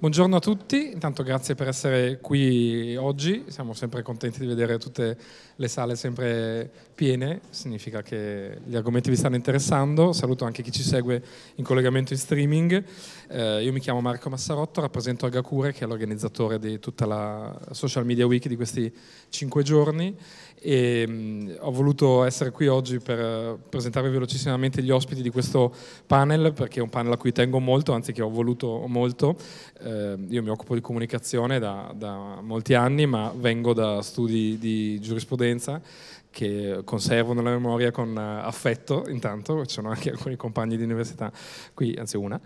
Buongiorno a tutti, intanto grazie per essere qui oggi, siamo sempre contenti di vedere tutte le sale sempre piene, significa che gli argomenti vi stanno interessando, saluto anche chi ci segue in collegamento in streaming, eh, io mi chiamo Marco Massarotto, rappresento Agacure che è l'organizzatore di tutta la Social Media Week di questi cinque giorni e mh, mm, ho voluto essere qui oggi per presentarvi velocissimamente gli ospiti di questo panel perché è un panel a cui tengo molto, anzi che ho voluto molto eh, io mi occupo di comunicazione da, da, molti anni, ma vengo da studi di giurisprudenza che conservo nella memoria con eh, affetto, intanto, ci sono anche alcuni compagni di università qui, anzi una,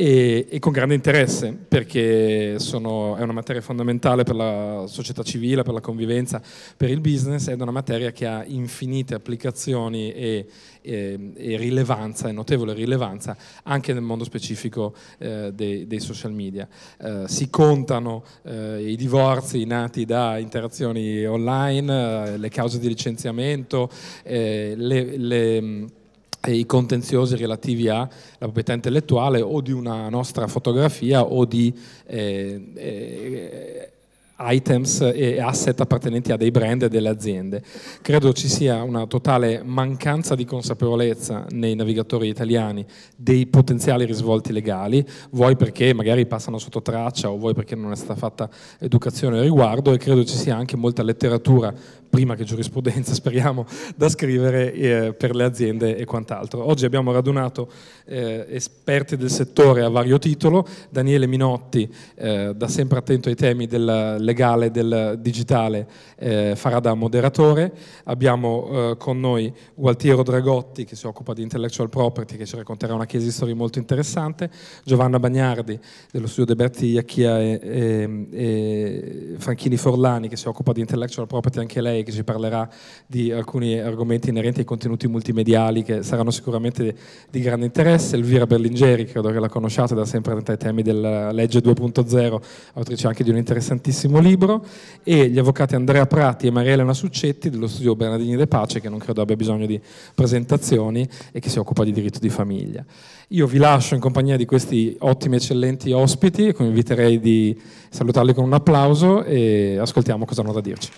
e, e con grande interesse perché sono, è una materia fondamentale per la società civile, per la convivenza, per il business ed è una materia che ha infinite applicazioni e, e, e rilevanza, e notevole rilevanza anche nel mondo specifico eh, dei, dei, social media. Eh, si contano eh, i divorzi nati da interazioni online, eh, le cause di licenziamento, eh, le, le i contenziosi relativi alla proprietà intellettuale o di una nostra fotografia o di eh, eh, items e asset appartenenti a dei brand e delle aziende. Credo ci sia una totale mancanza di consapevolezza nei navigatori italiani dei potenziali risvolti legali, vuoi perché magari passano sotto traccia o vuoi perché non è stata fatta educazione al riguardo e credo ci sia anche molta letteratura, prima che giurisprudenza speriamo, da scrivere eh, per le aziende e quant'altro. Oggi abbiamo radunato eh, esperti del settore a vario titolo, Daniele Minotti, eh, da sempre attento ai temi della legale del digitale eh, farà da moderatore. Abbiamo eh, con noi Gualtiero Dragotti che si occupa di intellectual property che ci racconterà una case history molto interessante, Giovanna Bagnardi dello studio De Berti Iacchia e, e, e Franchini Forlani che si occupa di intellectual property anche lei che ci parlerà di alcuni argomenti inerenti ai contenuti multimediali che saranno sicuramente di grande interesse. Elvira Berlingeri, credo che la conosciate da sempre dai temi della legge 2.0, autrice anche di un interessantissimo primo libro, e gli avvocati Andrea Prati e Maria Elena Succetti dello studio Bernardini De Pace, che non credo abbia bisogno di presentazioni e che si occupa di diritto di famiglia. Io vi lascio in compagnia di questi ottimi, eccellenti ospiti, vi inviterei di salutarli con un applauso e ascoltiamo cosa hanno da dirci.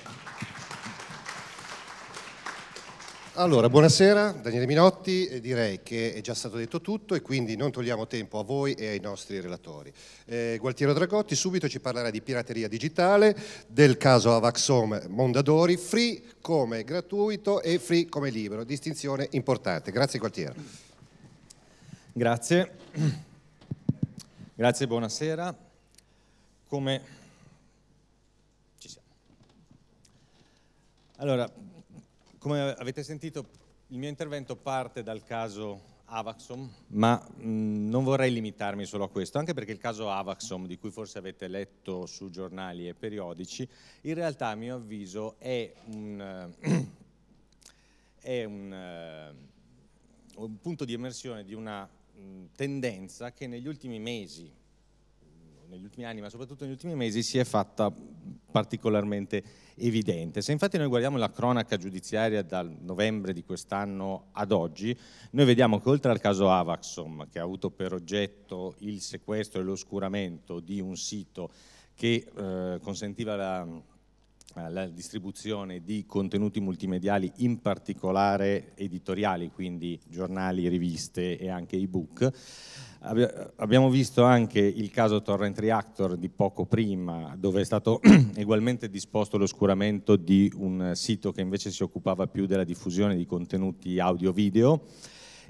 Allora, buonasera, Daniele Minotti, eh, direi che è già stato detto tutto e quindi non togliamo tempo a voi e ai nostri relatori. Eh, Gualtiero Dragotti subito ci parlerà di pirateria digitale, del caso Avaxom Mondadori, free come gratuito e free come libero, distinzione importante. Grazie Gualtiero. Grazie, grazie, buonasera. Come... Ci siamo. Allora, come avete sentito, il mio intervento parte dal caso Avaxom, ma mh, non vorrei limitarmi solo a questo, anche perché il caso Avaxom, di cui forse avete letto su giornali e periodici, in realtà a mio avviso è un, eh, è un, eh, un punto di immersione di una mh, tendenza che negli ultimi mesi, negli ultimi anni, ma soprattutto negli ultimi mesi, si è fatta particolarmente evidente. Se infatti noi guardiamo la cronaca giudiziaria dal novembre di quest'anno ad oggi, noi vediamo che oltre al caso Avaxom, che ha avuto per oggetto il sequestro e l'oscuramento di un sito che eh, consentiva la, la distribuzione di contenuti multimediali, in particolare editoriali, quindi giornali, riviste e anche ebook, Abbiamo visto anche il caso Torrent Reactor di poco prima, dove è stato ugualmente disposto l'oscuramento di un sito che invece si occupava più della diffusione di contenuti audio-video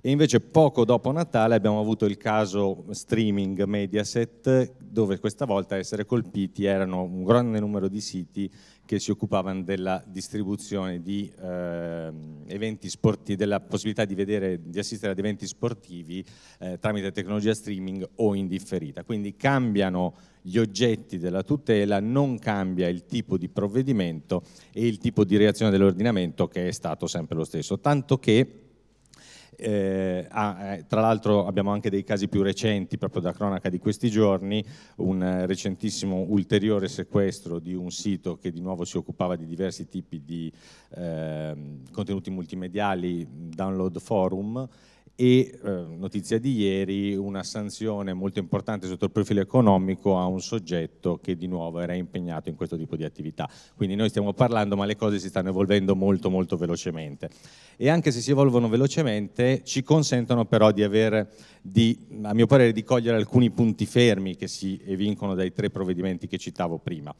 e invece poco dopo Natale abbiamo avuto il caso streaming Mediaset, dove questa volta a essere colpiti erano un grande numero di siti che si occupavano della distribuzione di eh, eventi sportivi, della possibilità di, vedere, di, assistere ad eventi sportivi eh, tramite tecnologia streaming o in differita. Quindi cambiano gli oggetti della tutela, non cambia il tipo di provvedimento e il tipo di reazione dell'ordinamento che è stato sempre lo stesso, tanto che eh, ah, eh, tra l'altro abbiamo anche dei casi più recenti, proprio da cronaca di questi giorni, un eh, recentissimo ulteriore sequestro di un sito che di nuovo si occupava di diversi tipi di ehm, contenuti multimediali, Download Forum, e eh, notizia di ieri una sanzione molto importante sotto il profilo economico a un soggetto che di nuovo era impegnato in questo tipo di attività. Quindi noi stiamo parlando ma le cose si stanno evolvendo molto molto velocemente e anche se si evolvono velocemente ci consentono però di avere, di, a mio parere, di cogliere alcuni punti fermi che si evincono dai tre provvedimenti che citavo prima.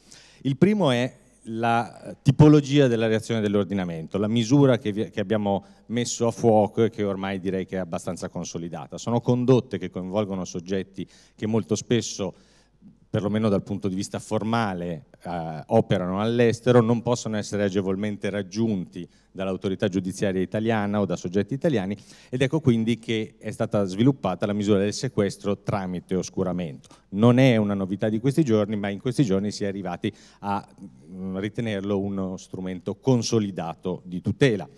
Il primo è la tipologia della reazione dell'ordinamento, la misura che, vi, che, abbiamo messo a fuoco e che ormai direi che è abbastanza consolidata. Sono condotte che coinvolgono soggetti che molto spesso perlomeno dal punto di vista formale, eh, operano all'estero, non possono essere agevolmente raggiunti dall'autorità giudiziaria italiana o da soggetti italiani ed ecco quindi che è stata sviluppata la misura del sequestro tramite oscuramento. Non è una novità di questi giorni, ma in questi giorni si è arrivati a mh, mm, ritenerlo uno strumento consolidato di tutela.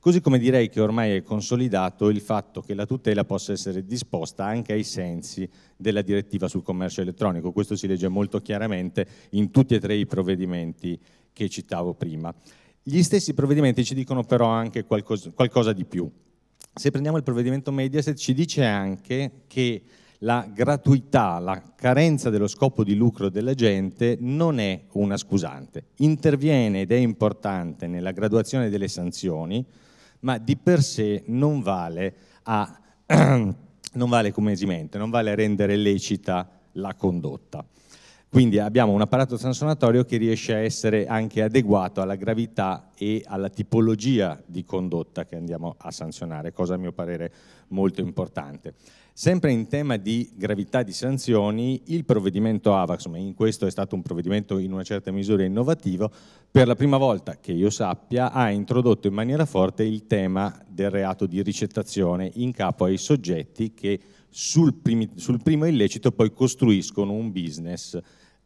Così come direi che ormai è consolidato il fatto che la tutela possa essere disposta anche ai sensi della direttiva sul commercio elettronico. Questo si legge molto chiaramente in tutti e tre i provvedimenti che citavo prima. Gli stessi provvedimenti ci dicono però anche qualcosa, qualcosa di più. Se prendiamo il provvedimento Mediaset ci dice anche che la gratuità, la carenza dello scopo di lucro della gente non è una scusante. Interviene ed è importante nella graduazione delle sanzioni, ma di per sé non vale, a, non vale come esimente, non vale a rendere lecita la condotta. Quindi abbiamo un apparato sanzionatorio che riesce a essere anche adeguato alla gravità e alla tipologia di condotta che andiamo a sanzionare, cosa a mio parere molto importante. Sempre in tema di gravità di sanzioni, il provvedimento AVAX, ma in questo è stato un provvedimento in una certa misura innovativo, per la prima volta che io sappia ha introdotto in maniera forte il tema del reato di ricettazione in capo ai soggetti che sul, primi, sul primo illecito poi costruiscono un business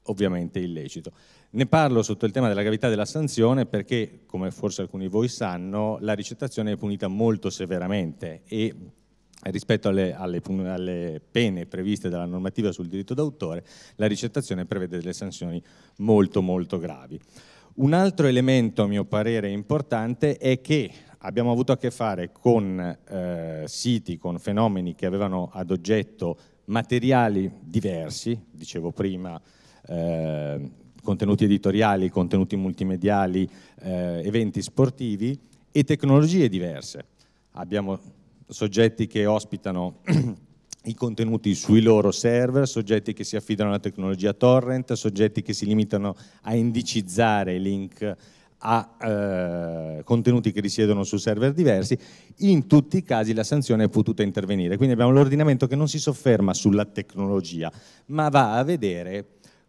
ovviamente illecito. Ne parlo sotto il tema della gravità della sanzione perché, come forse alcuni di voi sanno, la ricettazione è punita molto severamente e eh, rispetto alle, alle, alle, pene previste dalla normativa sul diritto d'autore, la ricettazione prevede delle sanzioni molto molto gravi. Un altro elemento a mio parere importante è che abbiamo avuto a che fare con eh, siti, con fenomeni che avevano ad oggetto materiali diversi, dicevo prima, eh, contenuti editoriali, contenuti multimediali, eh, eventi sportivi e tecnologie diverse. Abbiamo soggetti che ospitano i contenuti sui loro server, soggetti che si affidano alla tecnologia torrent, soggetti che si limitano a indicizzare i link a eh, contenuti che risiedono su server diversi, in tutti i casi la sanzione è potuta intervenire. Quindi abbiamo l'ordinamento che non si sofferma sulla tecnologia, ma va a vedere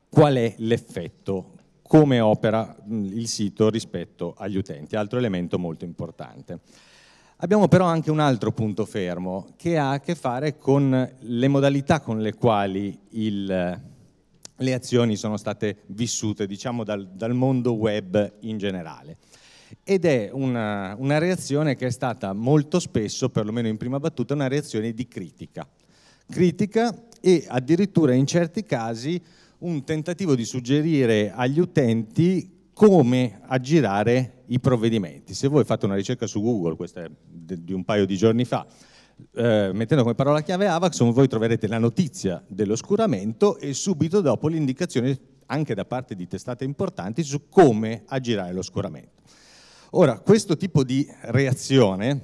qual è l'effetto, come opera mm, il sito rispetto agli utenti, altro elemento molto importante. Abbiamo però anche un altro punto fermo che ha a che fare con le modalità con le quali il, le azioni sono state vissute, diciamo, dal, dal mondo web in generale ed è una, una, reazione che è stata molto spesso, perlomeno in prima battuta, una reazione di critica. Critica e addirittura in certi casi un tentativo di suggerire agli utenti come aggirare i provvedimenti. Se voi fate una ricerca su Google, questa è di un paio di giorni fa, eh, mettendo come parola chiave Avaxon, voi troverete la notizia dell'oscuramento e subito dopo l'indicazione anche da parte di testate importanti su come aggirare l'oscuramento. Ora, questo tipo di reazione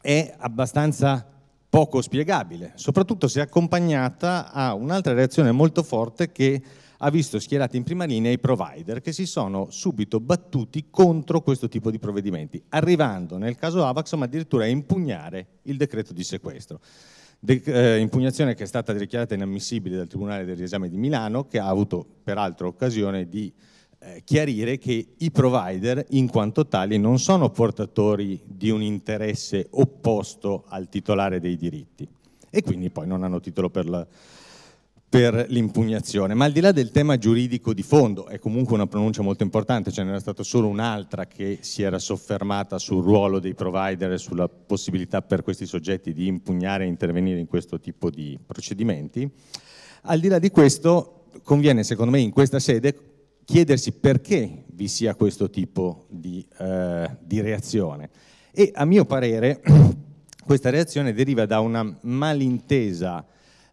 è abbastanza poco spiegabile, soprattutto se accompagnata a un'altra reazione molto forte che ha visto schierati in prima linea i provider che si sono subito battuti contro questo tipo di provvedimenti, arrivando nel caso Avaxom addirittura a impugnare il decreto di sequestro. De, eh, impugnazione che è stata dichiarata inammissibile dal Tribunale del Riesame di Milano, che ha avuto peraltro occasione di eh, chiarire che i provider in quanto tali non sono portatori di un interesse opposto al titolare dei diritti e quindi poi non hanno titolo per la, per l'impugnazione. Ma al di là del tema giuridico di fondo, è comunque una pronuncia molto importante, ce cioè n'era stata solo un'altra che si era soffermata sul ruolo dei provider e sulla possibilità per questi soggetti di impugnare e intervenire in questo tipo di procedimenti. Al di là di questo, conviene secondo me in questa sede chiedersi perché vi sia questo tipo di, eh, di reazione. E a mio parere questa reazione deriva da una malintesa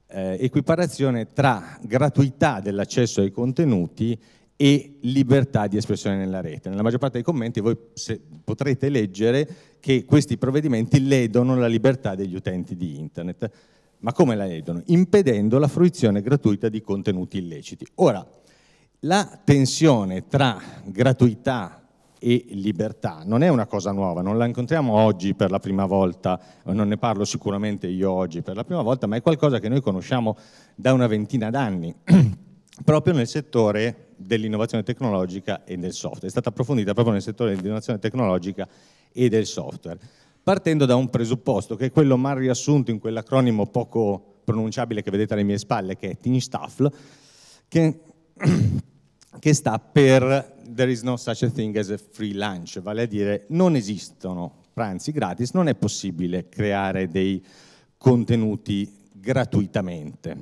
eh, equiparazione tra gratuità dell'accesso ai contenuti e libertà di espressione nella rete. Nella maggior parte dei commenti voi se, potrete leggere che questi provvedimenti ledono la libertà degli utenti di internet. Ma come la ledono? Impedendo la fruizione gratuita di contenuti illeciti. Ora, la tensione tra gratuità e libertà. Non è una cosa nuova, non la incontriamo oggi per la prima volta, non ne parlo sicuramente io oggi per la prima volta, ma è qualcosa che noi conosciamo da una ventina d'anni, proprio nel settore dell'innovazione tecnologica e del software. È stata approfondita proprio nel settore dell'innovazione tecnologica e del software, partendo da un presupposto che è quello mal riassunto in quell'acronimo poco pronunciabile che vedete alle mie spalle, che è TINSTAFL, che che sta per There is no such a thing as a free lunch, vale a dire non esistono pranzi gratis, non è possibile creare dei contenuti gratuitamente.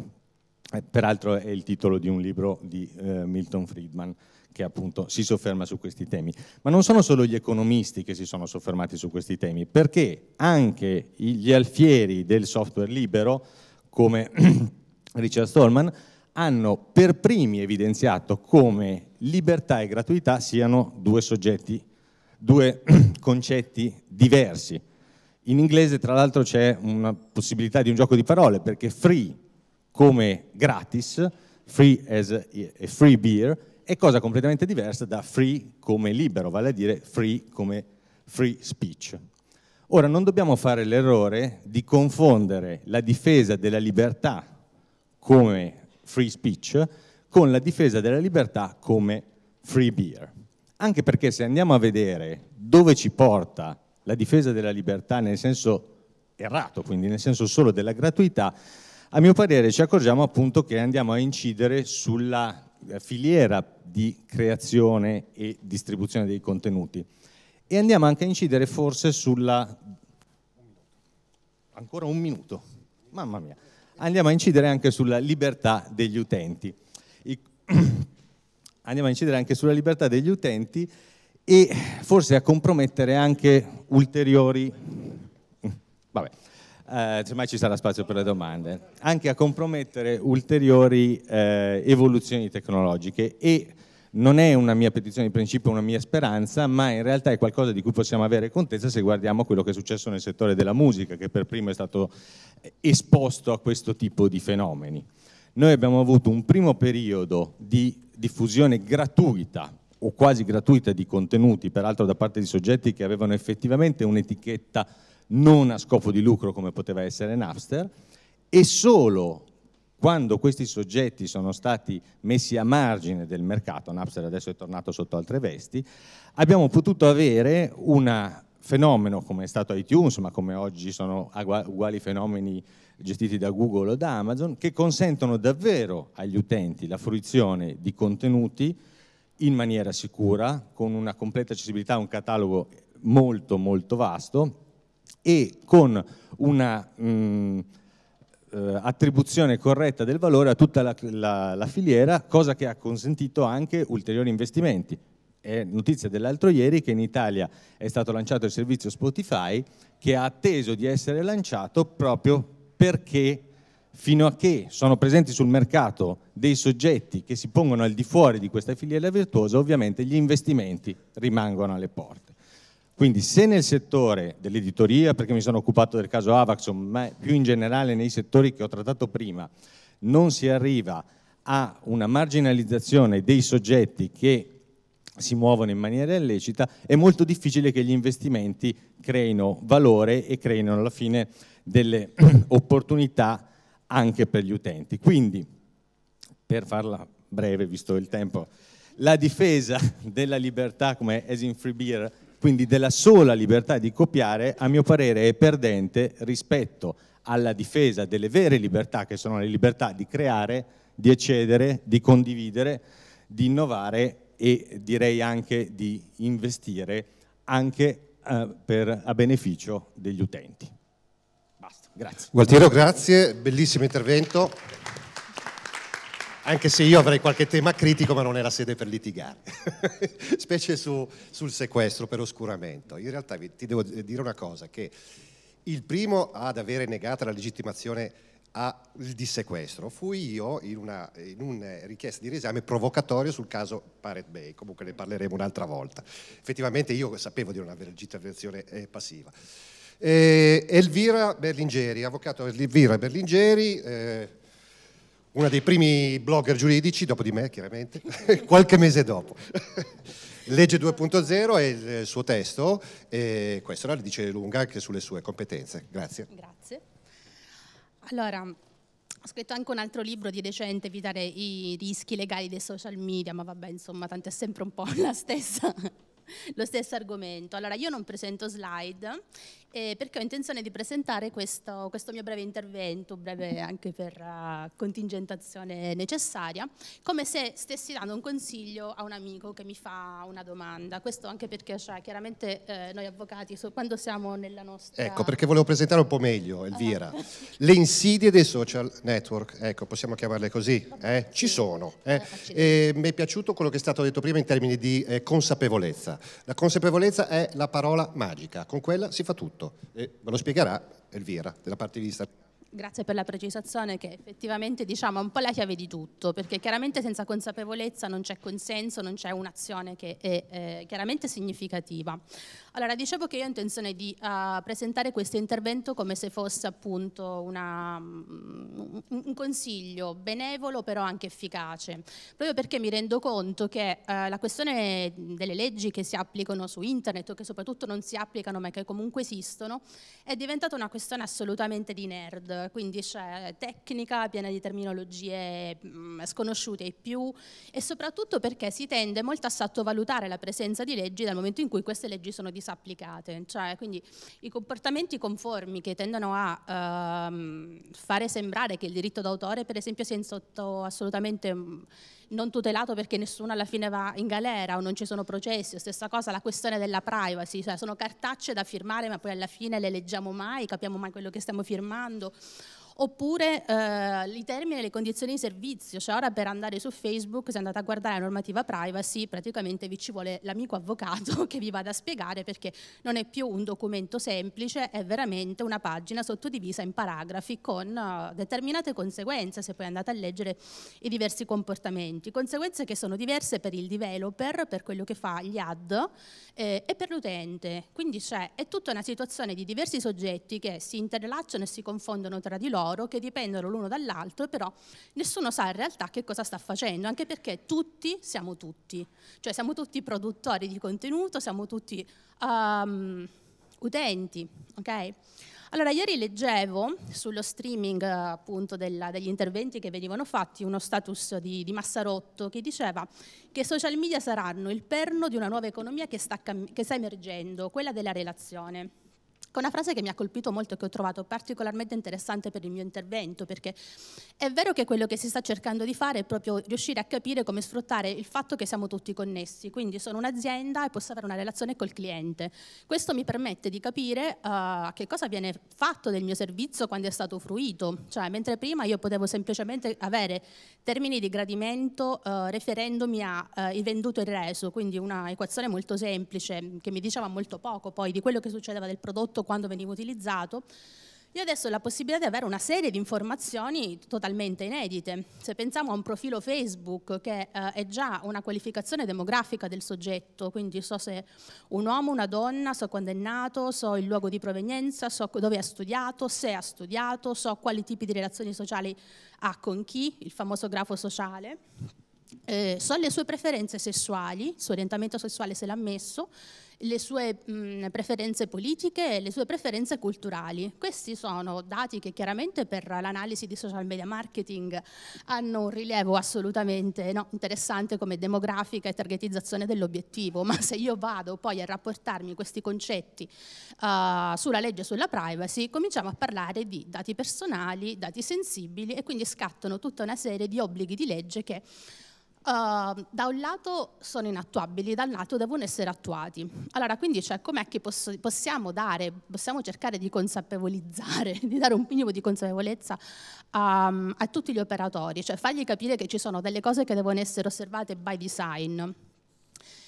Eh, peraltro è il titolo di un libro di eh, Milton Friedman che appunto si sofferma su questi temi. Ma non sono solo gli economisti che si sono soffermati su questi temi, perché anche gli alfieri del software libero, come Richard Stallman, hanno per primi evidenziato come libertà e gratuità siano due soggetti, due concetti diversi. In inglese tra l'altro c'è una possibilità di un gioco di parole perché free come gratis, free as a free beer, è cosa completamente diversa da free come libero, vale a dire free come free speech. Ora non dobbiamo fare l'errore di confondere la difesa della libertà come free speech con la difesa della libertà come free beer. Anche perché se andiamo a vedere dove ci porta la difesa della libertà nel senso errato, quindi nel senso solo della gratuità, a mio parere ci accorgiamo appunto che andiamo a incidere sulla eh, filiera di creazione e distribuzione dei contenuti e andiamo anche a incidere forse sulla... ancora un minuto, mamma mia, andiamo a incidere anche sulla libertà degli utenti. Andiamo a incidere anche sulla libertà degli utenti e forse a compromettere anche ulteriori... Vabbè, eh, semmai ci sarà spazio per le domande. Anche a compromettere ulteriori eh, evoluzioni tecnologiche e non è una mia petizione di principio, una mia speranza, ma in realtà è qualcosa di cui possiamo avere contezza se guardiamo quello che è successo nel settore della musica, che per primo è stato eh, esposto a questo tipo di fenomeni. Noi abbiamo avuto un primo periodo di diffusione gratuita o quasi gratuita di contenuti, peraltro da parte di soggetti che avevano effettivamente un'etichetta non a scopo di lucro come poteva essere Napster, e solo quando questi soggetti sono stati messi a margine del mercato, Napster adesso è tornato sotto altre vesti, abbiamo potuto avere un fenomeno come è stato iTunes, ma come oggi sono uguali fenomeni gestiti da Google o da Amazon, che consentono davvero agli utenti la fruizione di contenuti in maniera sicura, con una completa accessibilità a un catalogo molto molto vasto e con una... Mh, mm, eh, attribuzione corretta del valore a tutta la, la, la, filiera, cosa che ha consentito anche ulteriori investimenti. È notizia dell'altro ieri che in Italia è stato lanciato il servizio Spotify che ha atteso di essere lanciato proprio perché fino a che sono presenti sul mercato dei soggetti che si pongono al di fuori di questa filiera virtuosa, ovviamente gli investimenti rimangono alle porte. Quindi se nel settore dell'editoria, perché mi sono occupato del caso Avaxon, ma più in generale nei settori che ho trattato prima, non si arriva a una marginalizzazione dei soggetti che si muovono in maniera illecita, è molto difficile che gli investimenti creino valore e creino alla fine delle opportunità anche per gli utenti. Quindi, per farla breve, visto il tempo, la difesa della libertà, come as in free beer, quindi della sola libertà di copiare, a mio parere, è perdente rispetto alla difesa delle vere libertà, che sono le libertà di creare, di eccedere, di condividere, di innovare e direi anche di investire anche eh, per, a beneficio degli utenti. Basta, grazie. Gualtiero, grazie, bellissimo intervento anche se io avrei qualche tema critico, ma non è la sede per litigare, specie su, sul sequestro per oscuramento. In realtà vi, ti devo dire una cosa, che il primo ad avere negata la legittimazione al dissequestro fui io in una, in una eh, richiesta di riesame provocatorio sul caso Pirate Bay, comunque ne parleremo un'altra volta. Effettivamente io sapevo di non avere legittimazione eh, passiva. Eh, Elvira Berlingeri, avvocato Elvira Berlingeri... Eh, uno dei primi blogger giuridici, dopo di me chiaramente, qualche mese dopo. Legge 2.0 è eh, il suo testo e questo la dice lunga anche sulle sue competenze. Grazie. Grazie. Allora, ho scritto anche un altro libro di recente, evitare i rischi legali dei social media, ma vabbè, insomma, tanto è sempre un po' la stessa lo stesso argomento. Allora, io non presento slide eh, perché ho intenzione di presentare questo, questo, mio breve intervento, breve anche per uh, contingentazione necessaria, come se stessi dando un consiglio a un amico che mi fa una domanda. Questo anche perché cioè, chiaramente eh, noi avvocati, so, quando siamo nella nostra... Ecco, perché volevo presentare un po' meglio, Elvira. Ah. Le insidie dei social network, ecco, possiamo chiamarle così, eh? ci sono. Eh? Eh, mi è piaciuto quello che è stato detto prima in termini di consapevolezza. La consapevolezza è la parola magica, con quella si fa tutto fatto. E ve lo spiegherà Elvira, della parte di Vista grazie per la precisazione che effettivamente diciamo, è un po' la chiave di tutto, perché chiaramente senza consapevolezza non c'è consenso, non c'è un'azione che è eh, chiaramente significativa. Allora, dicevo che io ho intenzione di uh, presentare questo intervento come se fosse appunto una, um, un consiglio benevolo però anche efficace, proprio perché mi rendo conto che uh, la questione delle leggi che si applicano su internet o che soprattutto non si applicano ma che comunque esistono è diventata una questione assolutamente di nerd quindi c'è tecnica piena di terminologie mm, sconosciute ai più e soprattutto perché si tende molto a sottovalutare la presenza di leggi dal momento in cui queste leggi sono disapplicate, cioè quindi i comportamenti conformi che tendono a ehm, fare sembrare che il diritto d'autore per esempio sia in sotto assolutamente mm, non tutelato perché nessuno alla fine va in galera o non ci sono processi, stessa cosa la questione della privacy, cioè sono cartacce da firmare ma poi alla fine le leggiamo mai, capiamo mai quello che stiamo firmando oppure eh, i termini e le condizioni di servizio, cioè ora per andare su Facebook se andate a guardare la normativa privacy praticamente vi ci vuole l'amico avvocato che vi vada a spiegare perché non è più un documento semplice, è veramente una pagina sottodivisa in paragrafi con eh, determinate conseguenze se poi andate a leggere i diversi comportamenti, conseguenze che sono diverse per il developer, per quello che fa gli ad eh, e per l'utente, quindi c'è è tutta una situazione di diversi soggetti che si interlacciano e si confondono tra di loro loro che dipendono l'uno dall'altro, però nessuno sa in realtà che cosa sta facendo, anche perché tutti siamo tutti, cioè siamo tutti produttori di contenuto, siamo tutti um, utenti, ok? Allora, ieri leggevo sullo streaming appunto della, degli interventi che venivano fatti uno status di, di, Massarotto che diceva che i social media saranno il perno di una nuova economia che sta, che sta emergendo, quella della relazione con ecco, una frase che mi ha colpito molto e che ho trovato particolarmente interessante per il mio intervento, perché è vero che quello che si sta cercando di fare è proprio riuscire a capire come sfruttare il fatto che siamo tutti connessi, quindi sono un'azienda e posso avere una relazione col cliente. Questo mi permette di capire uh, che cosa viene fatto del mio servizio quando è stato fruito, cioè mentre prima io potevo semplicemente avere termini di gradimento uh, eh, riferendomi a uh, venduto e reso, quindi una equazione molto semplice che mi diceva molto poco poi di quello che succedeva del prodotto quando veniva utilizzato. E adesso la possibilità di avere una serie di informazioni totalmente inedite. Se pensiamo a un profilo Facebook che eh, è già una qualificazione demografica del soggetto, quindi so se un uomo, una donna, so quando è nato, so il luogo di provenienza, so dove ha studiato, se ha studiato, so quali tipi di relazioni sociali ha con chi, il famoso grafo sociale. Eh, so le sue preferenze sessuali, il suo orientamento sessuale se l'ha messo, le sue mh, mm, preferenze politiche e le sue preferenze culturali. Questi sono dati che chiaramente per l'analisi di social media marketing hanno un rilievo assolutamente no, interessante come demografica e targetizzazione dell'obiettivo, ma se io vado poi a rapportarmi questi concetti uh, sulla legge e sulla privacy, cominciamo a parlare di dati personali, dati sensibili e quindi scattano tutta una serie di obblighi di legge che uh, da un lato sono inattuabili, dall'altro devono essere attuati. Allora, quindi cioè, com'è che posso, possiamo dare, possiamo cercare di consapevolizzare, di dare un minimo di consapevolezza a, ehm, a tutti gli operatori, cioè fargli capire che ci sono delle cose che devono essere osservate by design,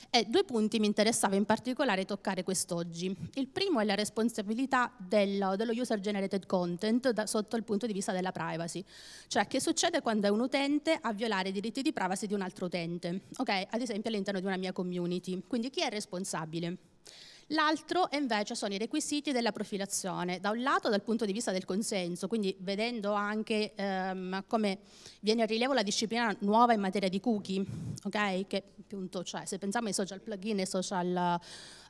e due punti mi interessava in particolare toccare quest'oggi. Il primo è la responsabilità dello, dello user generated content da, sotto il punto di vista della privacy, cioè che succede quando è un utente a violare i diritti di privacy di un altro utente, okay? ad esempio all'interno di una mia community. Quindi chi è responsabile? L'altro invece sono i requisiti della profilazione, da un lato dal punto di vista del consenso, quindi vedendo anche ehm, come viene a rilievo la disciplina nuova in materia di cookie, okay? che appunto, cioè, se pensiamo ai social plugin e social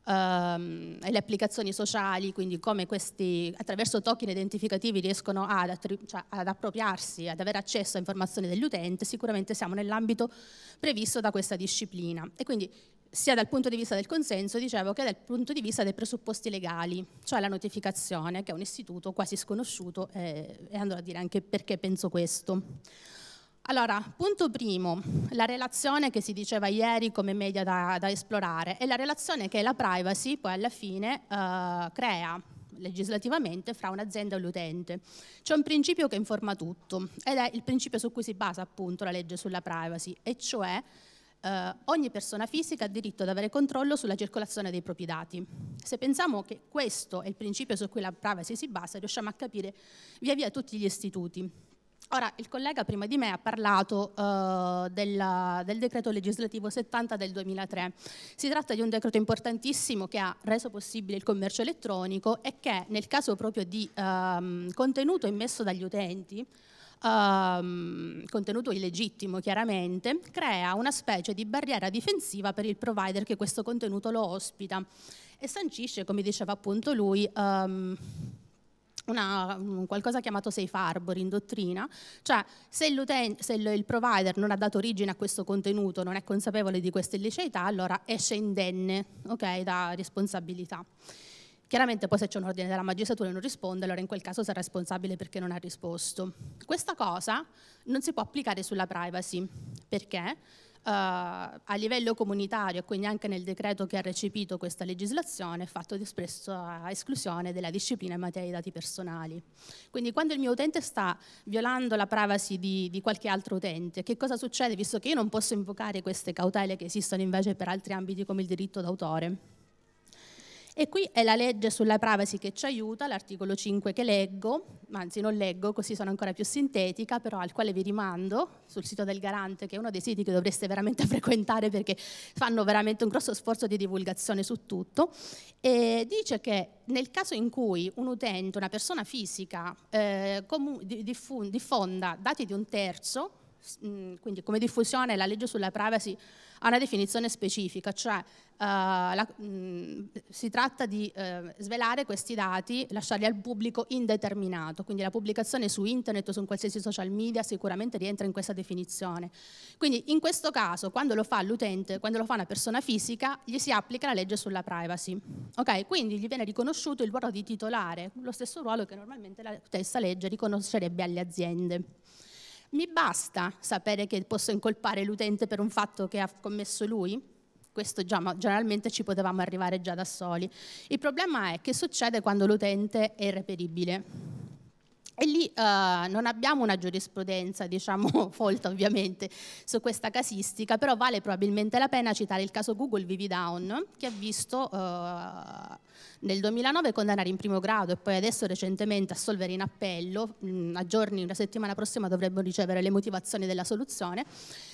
ehm, le applicazioni sociali, quindi come questi attraverso token identificativi riescono ad, cioè, ad appropriarsi, ad avere accesso a informazioni dell'utente, sicuramente siamo nell'ambito previsto da questa disciplina. E quindi sia dal punto di vista del consenso, dicevo, che dal punto di vista dei presupposti legali, cioè la notificazione, che è un istituto quasi sconosciuto eh, e andrò a dire anche perché penso questo. Allora, punto primo, la relazione che si diceva ieri come media da, da esplorare è la relazione che la privacy poi alla fine eh, crea legislativamente fra un'azienda e l'utente. C'è un principio che informa tutto ed è il principio su cui si basa appunto la legge sulla privacy, e cioè eh, ogni persona fisica ha diritto ad avere controllo sulla circolazione dei propri dati. Se pensiamo che questo è il principio su cui la privacy si basa, riusciamo a capire via via tutti gli istituti. Ora, il collega prima di me ha parlato eh, del, del decreto legislativo 70 del 2003. Si tratta di un decreto importantissimo che ha reso possibile il commercio elettronico e che, nel caso proprio di ehm, contenuto immesso dagli utenti, ehm, contenuto illegittimo chiaramente, crea una specie di barriera difensiva per il provider che questo contenuto lo ospita e sancisce, come diceva appunto lui, ehm, una, qualcosa chiamato safe harbor in dottrina, cioè se, se, il provider non ha dato origine a questo contenuto, non è consapevole di questa illiceità, allora esce indenne okay, da responsabilità. Chiaramente poi se c'è un ordine della magistratura e non risponde, allora in quel caso sarà responsabile perché non ha risposto. Questa cosa non si può applicare sulla privacy, perché uh, a livello comunitario, quindi anche nel decreto che ha recepito questa legislazione, è fatto di a esclusione della disciplina in materia di dati personali. Quindi quando il mio utente sta violando la privacy di, di qualche altro utente, che cosa succede, visto che io non posso invocare queste cautele che esistono invece per altri ambiti come il diritto d'autore? E qui è la legge sulla privacy che ci aiuta, l'articolo 5 che leggo, anzi non leggo così sono ancora più sintetica, però al quale vi rimando sul sito del Garante, che è uno dei siti che dovreste veramente frequentare perché fanno veramente un grosso sforzo di divulgazione su tutto, e dice che nel caso in cui un utente, una persona fisica, eh, diffonda dati di un terzo, Mm, quindi come diffusione la legge sulla privacy ha una definizione specifica, cioè eh, la, mh, mm, si tratta di eh, svelare questi dati, lasciarli al pubblico indeterminato, quindi la pubblicazione su internet o su qualsiasi social media sicuramente rientra in questa definizione. Quindi in questo caso quando lo fa l'utente, quando lo fa una persona fisica, gli si applica la legge sulla privacy, okay? quindi gli viene riconosciuto il ruolo di titolare, lo stesso ruolo che normalmente la stessa legge riconoscerebbe alle aziende. Mi basta sapere che posso incolpare l'utente per un fatto che ha commesso lui? Questo già, ma generalmente ci potevamo arrivare già da soli. Il problema è che succede quando l'utente è irreperibile e lì eh, non abbiamo una giurisprudenza, diciamo, folta ovviamente su questa casistica, però vale probabilmente la pena citare il caso Google Vividown, che ha visto eh, nel 2009 condannare in primo grado e poi adesso recentemente assolvere in appello, mh, mm, a giorni, una settimana prossima dovrebbero ricevere le motivazioni della soluzione,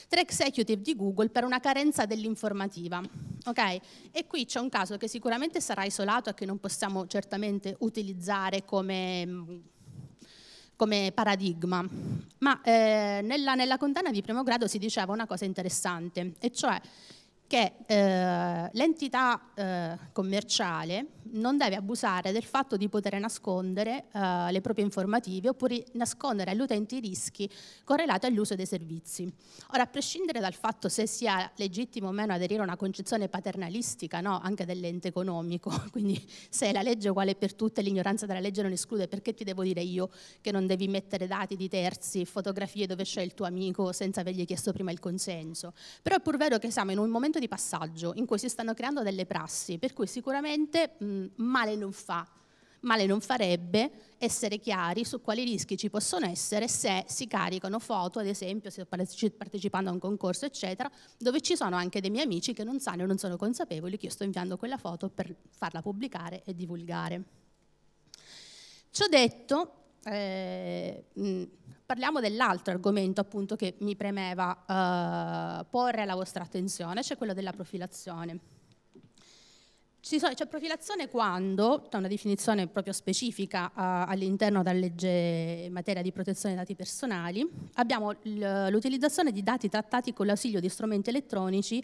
tre executive di Google per una carenza dell'informativa. Okay? E qui c'è un caso che sicuramente sarà isolato e che non possiamo certamente utilizzare come... Mh, mm, come paradigma. Ma eh, nella, nella, condanna di primo grado si diceva una cosa interessante, e cioè che eh, l'entità eh, commerciale non deve abusare del fatto di poter nascondere eh, le proprie informative oppure nascondere agli utenti i rischi correlati all'uso dei servizi. Ora, a prescindere dal fatto se sia legittimo o meno aderire a una concezione paternalistica no, anche dell'ente economico, quindi se la legge è uguale per tutte, l'ignoranza della legge non esclude, perché ti devo dire io che non devi mettere dati di terzi, fotografie dove c'è il tuo amico senza avergli chiesto prima il consenso. Però è pur vero che siamo in un momento di passaggio in cui si stanno creando delle prassi, per cui sicuramente... Mh, Mm, male non fa. Male non farebbe essere chiari su quali rischi ci possono essere se si caricano foto, ad esempio, se partecipando a un concorso, eccetera, dove ci sono anche dei miei amici che non sanno e non sono consapevoli che io sto inviando quella foto per farla pubblicare e divulgare. Ciò detto, eh, mm, parliamo dell'altro argomento appunto che mi premeva eh, porre alla vostra attenzione, cioè quello della profilazione c'è profilazione quando, c'è una definizione proprio specifica all'interno della legge in materia di protezione dei dati personali, abbiamo l'utilizzazione di dati trattati con l'ausilio di strumenti elettronici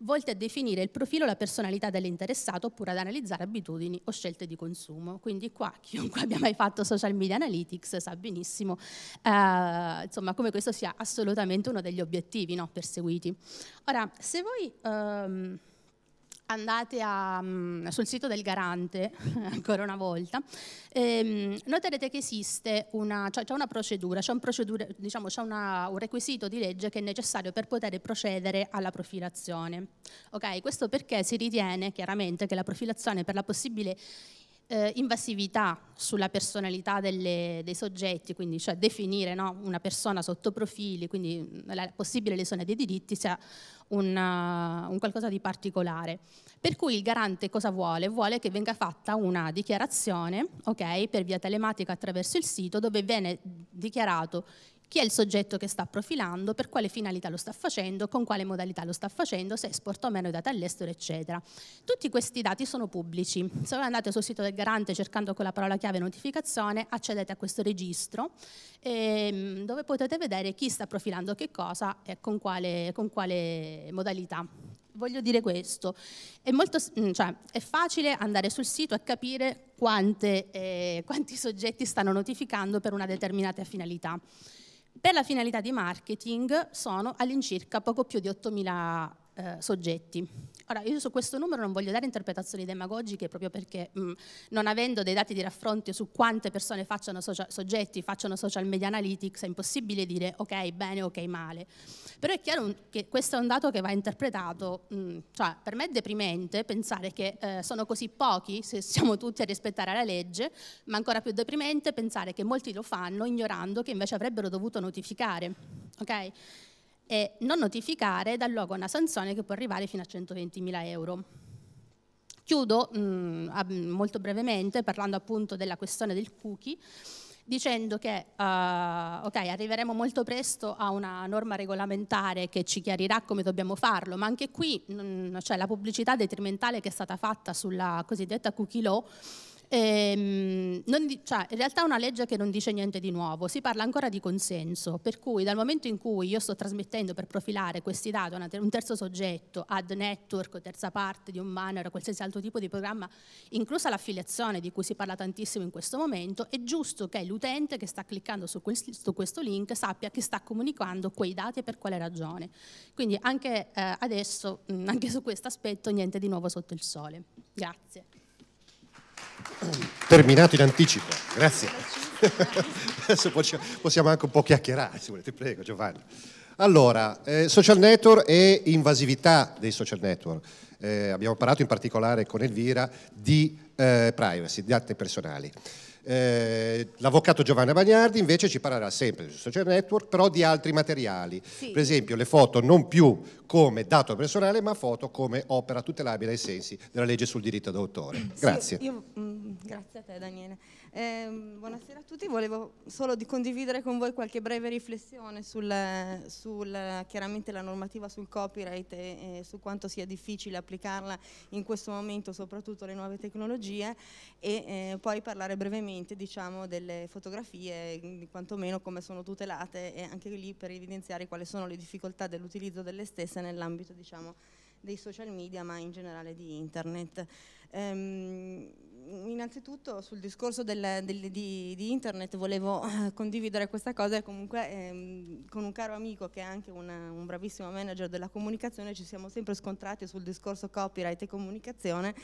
volte a definire il profilo e la personalità dell'interessato oppure ad analizzare abitudini o scelte di consumo. Quindi qua chiunque abbia mai fatto social media analytics sa benissimo eh, insomma, come questo sia assolutamente uno degli obiettivi no, perseguiti. Ora, se voi... Ehm, andate a, mm, sul sito del garante, ancora una volta, ehm, noterete che esiste una, cioè, c'è una procedura, c'è, un, procedura, diciamo, c'è una, un, requisito di legge che è necessario per poter procedere alla profilazione. Okay? Questo perché si ritiene chiaramente che la profilazione per la possibile eh, invasività sulla personalità delle, dei soggetti, quindi cioè definire no, una persona sotto profili, quindi la possibile lesione dei diritti sia un, uh, un qualcosa di particolare. Per cui il garante cosa vuole? Vuole che venga fatta una dichiarazione okay, per via telematica attraverso il sito dove viene dichiarato chi è il soggetto che sta profilando, per quale finalità lo sta facendo, con quale modalità lo sta facendo, se esporta o meno i dati all'estero, eccetera. Tutti questi dati sono pubblici. Se voi andate sul sito del garante cercando con la parola chiave notificazione, accedete a questo registro ehm, dove potete vedere chi sta profilando che cosa e con quale, con quale modalità. Voglio dire questo, è, molto, mm, cioè, è, facile andare sul sito e capire quante, eh, quanti soggetti stanno notificando per una determinata finalità. Per la finalità di marketing sono all'incirca poco più di 8.000 eh, soggetti. Ora, io su questo numero non voglio dare interpretazioni demagogiche proprio perché mh, mm, non avendo dei dati di raffronto su quante persone facciano social, soggetti facciano social media analytics è impossibile dire ok bene, ok male. Però è chiaro che questo è un dato che va interpretato, mh, mm, cioè per me è deprimente pensare che eh, sono così pochi se siamo tutti a rispettare la legge, ma ancora più deprimente pensare che molti lo fanno ignorando che invece avrebbero dovuto notificare. Okay? e non notificare dal luogo una sanzione che può arrivare fino a 120.000 euro. Chiudo mh, mm, molto brevemente parlando appunto della questione del cookie dicendo che uh, okay, arriveremo molto presto a una norma regolamentare che ci chiarirà come dobbiamo farlo, ma anche qui mh, mm, cioè la pubblicità detrimentale che è stata fatta sulla cosiddetta cookie law Ehm, di, cioè, in realtà è una legge che non dice niente di nuovo, si parla ancora di consenso, per cui dal momento in cui io sto trasmettendo per profilare questi dati a un terzo soggetto, ad network, terza parte di un o qualsiasi altro tipo di programma, inclusa l'affiliazione di cui si parla tantissimo in questo momento, è giusto che l'utente che sta cliccando su, quel, su questo link sappia che sta comunicando quei dati e per quale ragione. Quindi anche eh, adesso, mm, anche su questo aspetto, niente di nuovo sotto il sole. Grazie terminato in anticipo. Grazie. Adesso possiamo anche un po' chiacchierare, se volete, prego Giovanni. Allora, eh, social network e invasività dei social network. Eh, abbiamo parlato in particolare con Elvira di eh, privacy, di dati personali. Eh, l'avvocato Giovanna Bagnardi invece ci parlerà sempre del social network, però di altri materiali, sì. per esempio le foto non più come dato personale, ma foto come opera tutelabile ai sensi della legge sul diritto d'autore. Sì, grazie. Io, mh, mm, grazie a te Daniele. Eh, buonasera a tutti, volevo solo condividere con voi qualche breve riflessione sulla, sul chiaramente la normativa sul copyright e, e, su quanto sia difficile applicarla in questo momento, soprattutto le nuove tecnologie e eh, poi parlare brevemente diciamo, delle fotografie, quantomeno come sono tutelate e anche lì per evidenziare quali sono le difficoltà dell'utilizzo delle stesse nell'ambito diciamo, dei social media ma in generale di internet. Ehm, innanzitutto sul discorso del, del, di, di, internet volevo eh, condividere questa cosa e comunque ehm, con un caro amico che è anche una, un bravissimo manager della comunicazione ci siamo sempre scontrati sul discorso copyright e comunicazione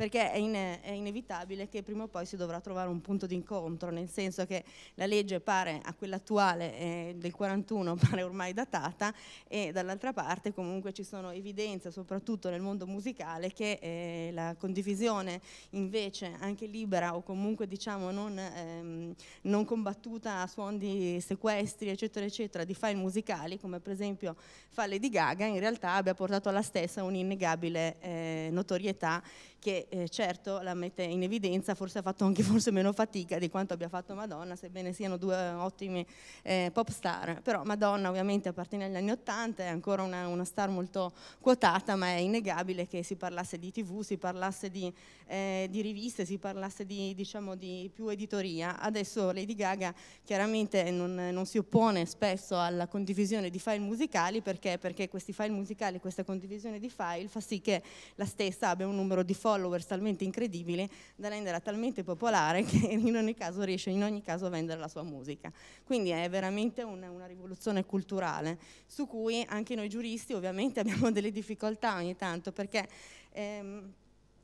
perché è, in, è, inevitabile che prima o poi si dovrà trovare un punto d'incontro, nel senso che la legge pare a quella attuale eh, del 41 pare ormai datata e dall'altra parte comunque ci sono evidenze, soprattutto nel mondo musicale, che eh, la condivisione invece anche libera o comunque diciamo non, ehm, non combattuta a suon di sequestri eccetera eccetera di file musicali come per esempio fa Lady Gaga in realtà abbia portato alla stessa un'innegabile eh, notorietà che eh, certo la mette in evidenza, forse ha fatto anche forse meno fatica di quanto abbia fatto Madonna, sebbene siano due ottimi eh, pop star. Però Madonna ovviamente appartiene agli anni Ottanta, è ancora una, una, star molto quotata, ma è innegabile che si parlasse di tv, si parlasse di, eh, di riviste, si parlasse di, diciamo, di, più editoria. Adesso Lady Gaga chiaramente non, non, si oppone spesso alla condivisione di file musicali perché, perché questi file musicali, questa condivisione di file fa sì che la stessa abbia un numero di foto follower talmente incredibile da renderla talmente popolare che in ogni caso riesce in ogni caso a vendere la sua musica. Quindi è veramente una, una rivoluzione culturale su cui anche noi giuristi ovviamente abbiamo delle difficoltà ogni tanto perché... Ehm,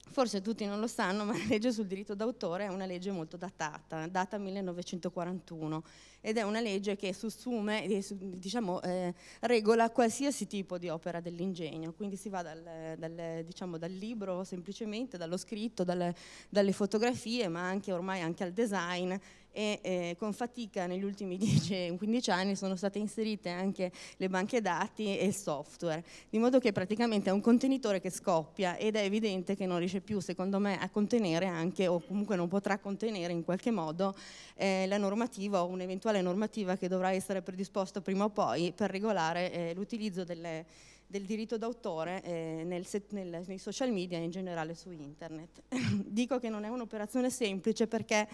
Forse tutti non lo sanno, ma la legge sul diritto d'autore è una legge molto datata, data 1941, ed è una legge che sussume, diciamo, eh, regola qualsiasi tipo di opera dell'ingegno, quindi si va dal, dal, diciamo, dal libro semplicemente, dallo scritto, dal, dalle fotografie, ma anche ormai anche al design e eh, con fatica negli ultimi 10-15 anni sono state inserite anche le banche dati e il software, di modo che praticamente è un contenitore che scoppia ed è evidente che non riesce più secondo me a contenere anche o comunque non potrà contenere in qualche modo eh, la normativa o un'eventuale normativa che dovrà essere predisposta prima o poi per regolare eh, l'utilizzo delle del diritto d'autore eh, nel, nel, nei social media e in generale su internet. Dico che non è un'operazione semplice perché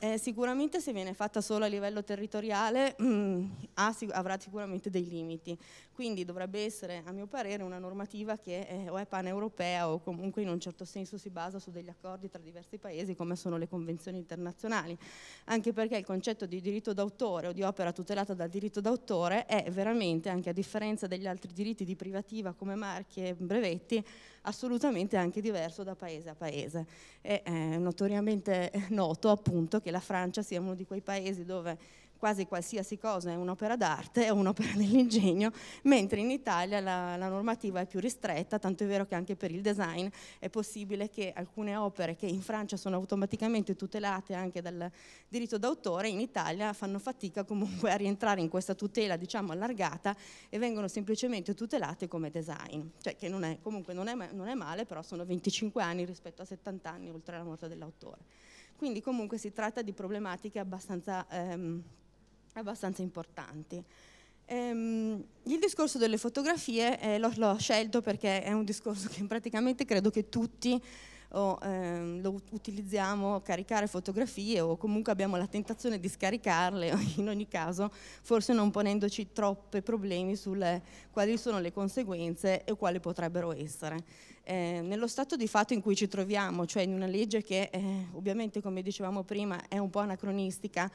eh, sicuramente se viene fatta solo a livello territoriale mh, mm, ha, avrà sicuramente dei limiti, quindi dovrebbe essere, a mio parere, una normativa che è, eh, o è paneuropea o comunque in un certo senso si basa su degli accordi tra diversi paesi come sono le convenzioni internazionali, anche perché il concetto di diritto d'autore o di opera tutelata dal diritto d'autore è veramente, anche a differenza degli altri diritti di privativa come marchi e brevetti, assolutamente anche diverso da paese a paese. È eh, notoriamente noto appunto che la Francia sia uno di quei paesi dove quasi qualsiasi cosa è un'opera d'arte, è un'opera dell'ingegno, mentre in Italia la, la, normativa è più ristretta, tanto è vero che anche per il design è possibile che alcune opere che in Francia sono automaticamente tutelate anche dal diritto d'autore, in Italia fanno fatica comunque a rientrare in questa tutela diciamo allargata e vengono semplicemente tutelate come design, cioè che non è, comunque non è, non è male, però sono 25 anni rispetto a 70 anni oltre alla morte dell'autore. Quindi comunque si tratta di problematiche abbastanza... Ehm, abbastanza importanti. Ehm, il discorso delle fotografie eh, l'ho, scelto perché è un discorso che praticamente credo che tutti o, ehm, lo utilizziamo caricare fotografie o comunque abbiamo la tentazione di scaricarle in ogni caso forse non ponendoci troppi problemi sulle quali sono le conseguenze e quali potrebbero essere. Eh, nello stato di fatto in cui ci troviamo, cioè in una legge che eh, ovviamente come dicevamo prima è un po' anacronistica,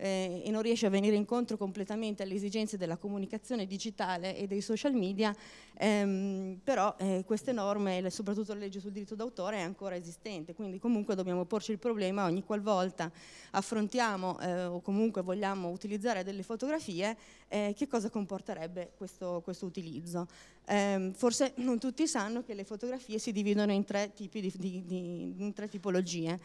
eh, e non riesce a venire incontro completamente alle esigenze della comunicazione digitale e dei social media, ehm, però eh, queste norme, soprattutto la legge sul diritto d'autore, è ancora esistente, quindi comunque dobbiamo porci il problema ogni qualvolta affrontiamo eh, o comunque vogliamo utilizzare delle fotografie, eh, che cosa comporterebbe questo, questo utilizzo. Ehm, forse non tutti sanno che le fotografie si dividono in tre, tipi di, di, di, in tre tipologie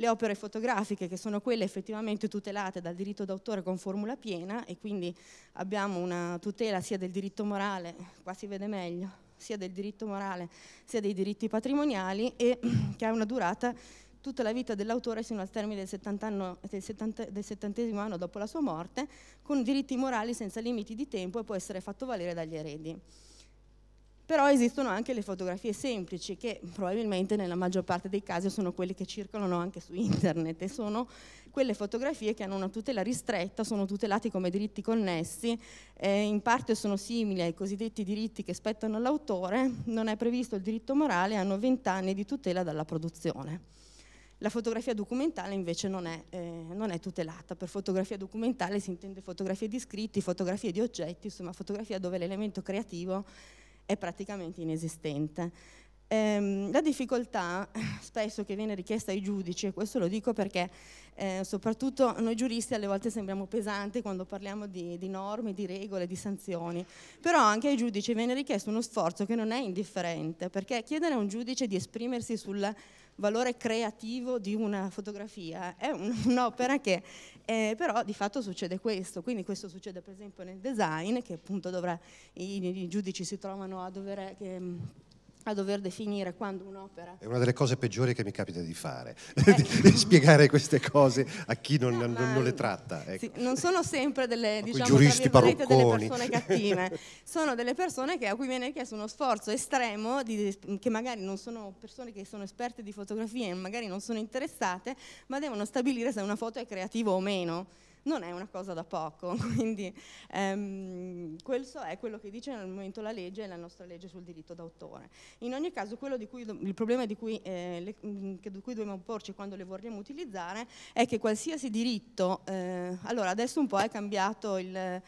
le opere fotografiche che sono quelle effettivamente tutelate dal diritto d'autore con formula piena e quindi abbiamo una tutela sia del diritto morale, qua si vede meglio, sia del diritto morale sia dei diritti patrimoniali e che ha una durata tutta la vita dell'autore fino al termine del, 70 anno, del, 70, del 70 anno dopo la sua morte, con diritti morali senza limiti di tempo e può essere fatto valere dagli eredi però esistono anche le fotografie semplici che probabilmente nella maggior parte dei casi sono quelle che circolano anche su internet e sono quelle fotografie che hanno una tutela ristretta, sono tutelate come diritti connessi, eh, in parte sono simili ai cosiddetti diritti che spettano l'autore, non è previsto il diritto morale, hanno 20 anni di tutela dalla produzione. La fotografia documentale invece non è, eh, non è, tutelata, per fotografia documentale si intende fotografie di scritti, fotografie di oggetti, insomma fotografia dove l'elemento creativo è praticamente inesistente. Ehm, la difficoltà spesso che viene richiesta ai giudici, e questo lo dico perché eh, soprattutto noi giuristi alle volte sembriamo pesanti quando parliamo di, di, norme, di regole, di sanzioni, però anche ai giudici viene richiesto uno sforzo che non è indifferente, perché chiedere a un giudice di esprimersi sul valore creativo di una fotografia è un'opera che eh, però di fatto succede questo, quindi questo succede per esempio nel design, che appunto dovrà, i, i giudici si trovano a dover... Che, a dover definire quando un'opera... È una delle cose peggiori che mi capita di fare, eh. di spiegare queste cose a chi non, no, non, non le tratta. Ecco. Sì, non sono sempre delle, diciamo, delle persone cattive, sono delle persone che, a cui viene chiesto uno sforzo estremo, di, che magari non sono persone che sono esperte di fotografia, e magari non sono interessate, ma devono stabilire se una foto è creativa o meno non è una cosa da poco, quindi ehm, questo è quello che dice nel momento la legge, la nostra legge sul diritto d'autore. In ogni caso cui, il problema di cui, eh, le, mm, di cui, dobbiamo porci quando le vorremmo utilizzare è che qualsiasi diritto, eh, allora adesso un po' è cambiato il, eh,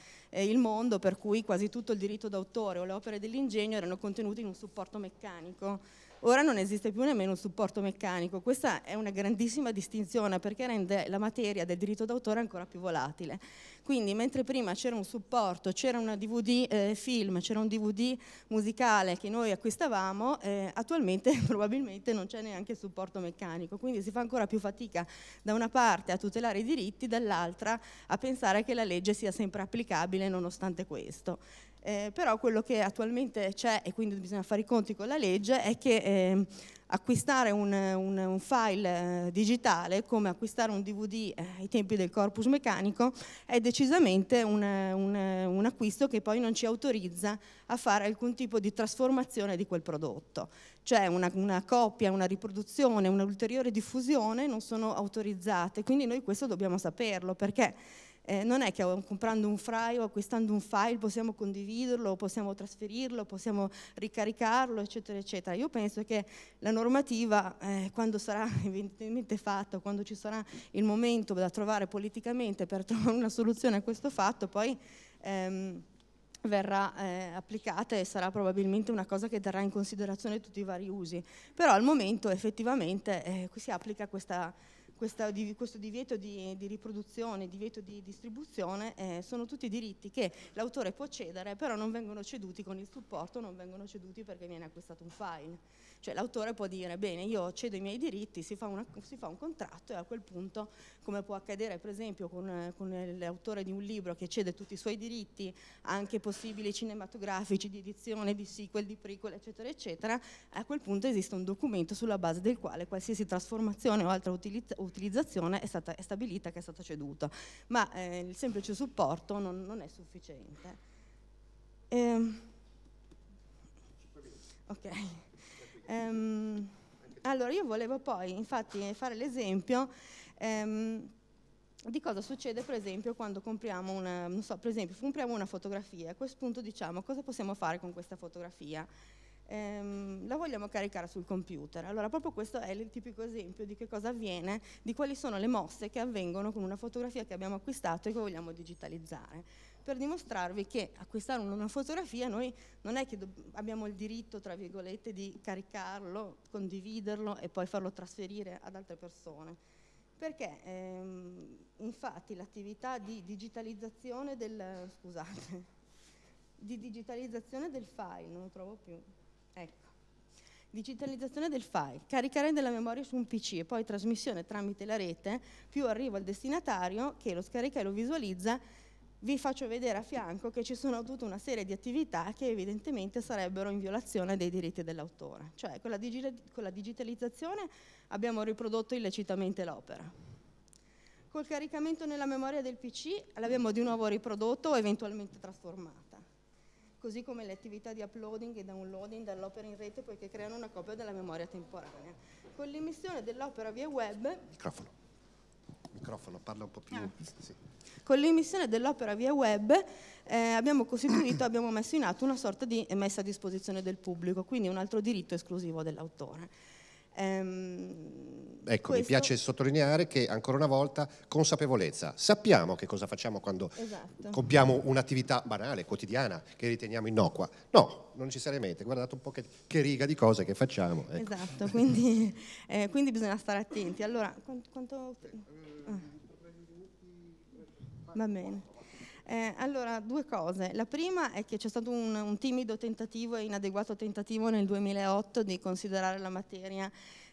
il mondo per cui quasi tutto il diritto d'autore o le opere dell'ingegno erano contenute in un supporto meccanico, Ora non esiste più nemmeno un supporto meccanico, questa è una grandissima distinzione perché rende la materia del diritto d'autore ancora più volatile. Quindi mentre prima c'era un supporto, c'era un DVD eh, film, c'era un DVD musicale che noi acquistavamo, eh, attualmente probabilmente non c'è neanche il supporto meccanico, quindi si fa ancora più fatica da una parte a tutelare i diritti, dall'altra a pensare che la legge sia sempre applicabile nonostante questo. Eh, però quello che attualmente c'è, e quindi bisogna fare i conti con la legge, è che eh, acquistare un, un, un file eh, digitale come acquistare un DVD eh, ai tempi del corpus meccanico è decisamente un, un, acquisto che poi non ci autorizza a fare alcun tipo di trasformazione di quel prodotto. Cioè una, una copia, una riproduzione, un'ulteriore diffusione non sono autorizzate, quindi noi questo dobbiamo saperlo perché eh, non è che comprando un file o acquistando un file possiamo condividerlo, possiamo trasferirlo, possiamo ricaricarlo, eccetera, eccetera. Io penso che la normativa, eh, quando sarà evidentemente fatta, quando ci sarà il momento da trovare politicamente per trovare una soluzione a questo fatto, poi... Ehm, verrà eh, applicata e sarà probabilmente una cosa che darà in considerazione tutti i vari usi. Però al momento effettivamente eh, si applica questa, questa, di, questo divieto di, di, riproduzione, divieto di distribuzione, eh, sono tutti diritti che l'autore può cedere, però non vengono ceduti con il supporto, non vengono ceduti perché viene acquistato un file. Cioè l'autore può dire, bene, io cedo i miei diritti, si fa, una, si fa un contratto e a quel punto, come può accadere per esempio con, con l'autore di un libro che cede tutti i suoi diritti, anche possibili cinematografici, di edizione, di sequel, di prequel, eccetera, eccetera, a quel punto esiste un documento sulla base del quale qualsiasi trasformazione o altra utilizzazione è, stata, è stabilita che è stata ceduta. Ma eh, il semplice supporto non, non è sufficiente. Eh, ok. Um, allora, io volevo poi, infatti, fare l'esempio um, di cosa succede, per esempio, quando compriamo una, non so, per esempio, compriamo una fotografia. A questo punto diciamo, cosa possiamo fare con questa fotografia? Um, la vogliamo caricare sul computer. Allora, proprio questo è il tipico esempio di che cosa avviene, di quali sono le mosse che avvengono con una fotografia che abbiamo acquistato e che vogliamo digitalizzare per dimostrarvi che acquistare una fotografia noi non è che abbiamo il diritto, tra virgolette, di caricarlo, condividerlo e poi farlo trasferire ad altre persone. Perché ehm, infatti l'attività di digitalizzazione del, scusate, di digitalizzazione del file, non lo trovo più, ecco, digitalizzazione del file, caricare della memoria su un PC e poi trasmissione tramite la rete, più arrivo al destinatario che lo scarica e lo visualizza vi faccio vedere a fianco che ci sono tutta una serie di attività che evidentemente sarebbero in violazione dei diritti dell'autore. Cioè con la, con la digitalizzazione abbiamo riprodotto illecitamente l'opera. Col caricamento nella memoria del PC l'abbiamo di nuovo riprodotto o eventualmente trasformata. Così come le attività di uploading e downloading dall'opera in rete poiché creano una copia della memoria temporanea. Con l'emissione dell'opera via web... Microfono microfono, parla un po' più. Ah. Sì. Con l'emissione dell'opera via web eh, abbiamo costituito, abbiamo messo in atto una sorta di messa a disposizione del pubblico, quindi un altro diritto esclusivo dell'autore. Um, ecco, questo... mi piace sottolineare che ancora una volta consapevolezza. Sappiamo che cosa facciamo quando esatto. compiamo un'attività banale, quotidiana, che riteniamo innocua. No, non necessariamente, guardate un po' che, che riga di cose che facciamo. Ecco. Esatto, quindi, eh, quindi, bisogna stare attenti. Allora, quanto... quanto... Ah. Va bene. Eh, allora, due cose. La prima è che c'è stato un, un timido tentativo e inadeguato tentativo nel 2008 di considerare la materia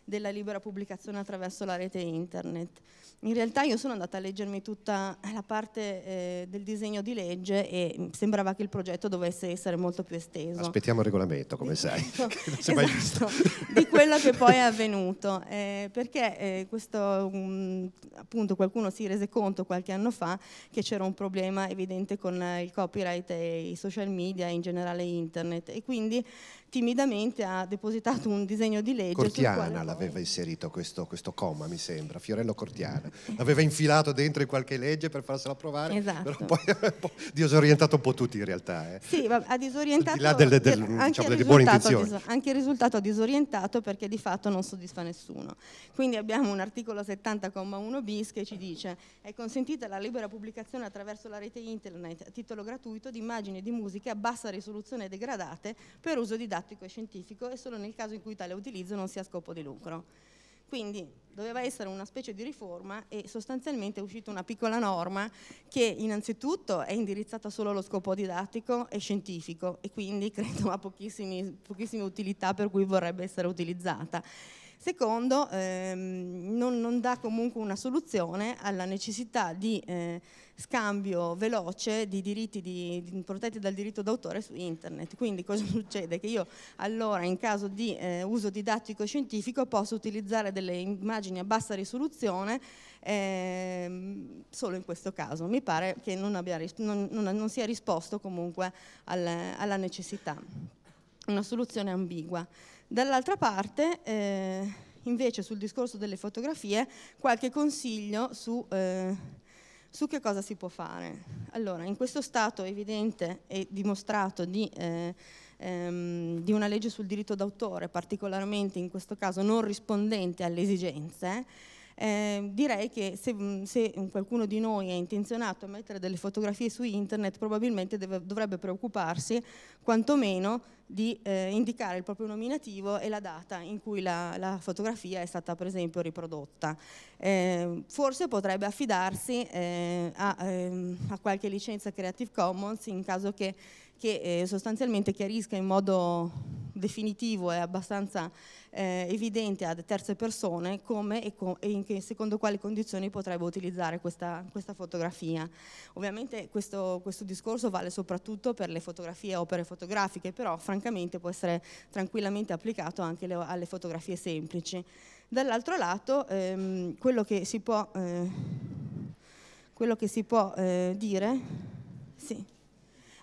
della libera pubblicazione attraverso la rete internet. In realtà io sono andata a leggermi tutta eh, la parte eh, del disegno di legge e mm, sembrava che il progetto dovesse essere molto più esteso. Aspettiamo il regolamento, come di esatto. sai, esatto, di quello che poi è avvenuto, eh, perché eh, questo, mh, mm, appunto qualcuno si rese conto qualche anno fa che c'era un problema evidente con eh, il copyright e i social media e in generale internet e quindi timidamente ha depositato un disegno di legge. Cortiana l'aveva noi... inserito questo, questo, comma, mi sembra, Fiorello Cortiana. L'aveva infilato dentro in qualche legge per farsela approvare, esatto. però poi ha disorientato un po' tutti in realtà. Eh. Sì, ha disorientato... Al di là delle, del, anche diciamo, delle buone intenzioni. Anche il risultato ha disorientato perché di fatto non soddisfa nessuno. Quindi abbiamo un articolo 70,1 bis che ci dice è consentita la libera pubblicazione attraverso la rete internet a titolo gratuito di immagini di musiche a bassa risoluzione degradate per uso di dati didattico e scientifico e solo nel caso in cui tale utilizzo non sia a scopo di lucro. Quindi doveva essere una specie di riforma e sostanzialmente è uscita una piccola norma che innanzitutto è indirizzata solo allo scopo didattico e scientifico e quindi credo ha pochissime utilità per cui vorrebbe essere utilizzata Secondo, ehm, non, non, dà comunque una soluzione alla necessità di eh, scambio veloce di diritti di, di, protetti dal diritto d'autore su internet. Quindi cosa succede? Che io allora in caso di eh, uso didattico scientifico posso utilizzare delle immagini a bassa risoluzione ehm, solo in questo caso. Mi pare che non, abbia, non, non sia risposto comunque al, alla necessità. Una soluzione ambigua. Dall'altra parte, eh, invece, sul discorso delle fotografie, qualche consiglio su, eh, su, che cosa si può fare. Allora, in questo stato evidente e dimostrato di, eh, ehm, di una legge sul diritto d'autore, particolarmente in questo caso non rispondente alle esigenze, eh, direi che se, mm, se, mm, qualcuno di noi è intenzionato a mettere delle fotografie su internet probabilmente deve, dovrebbe preoccuparsi quantomeno di eh, indicare il proprio nominativo e la data in cui la, la fotografia è stata per esempio riprodotta. Eh, forse potrebbe affidarsi eh, a, ehm, a qualche licenza Creative Commons in caso che che eh, sostanzialmente chiarisca in modo definitivo e abbastanza eh, evidente a terze persone come e, co e che, secondo quali condizioni potrebbe utilizzare questa, questa fotografia. Ovviamente questo, questo, discorso vale soprattutto per le fotografie opere fotografiche, però francamente può essere tranquillamente applicato anche le, alle fotografie semplici. Dall'altro lato, ehm, quello che si può, eh, quello che si può eh, dire... Sì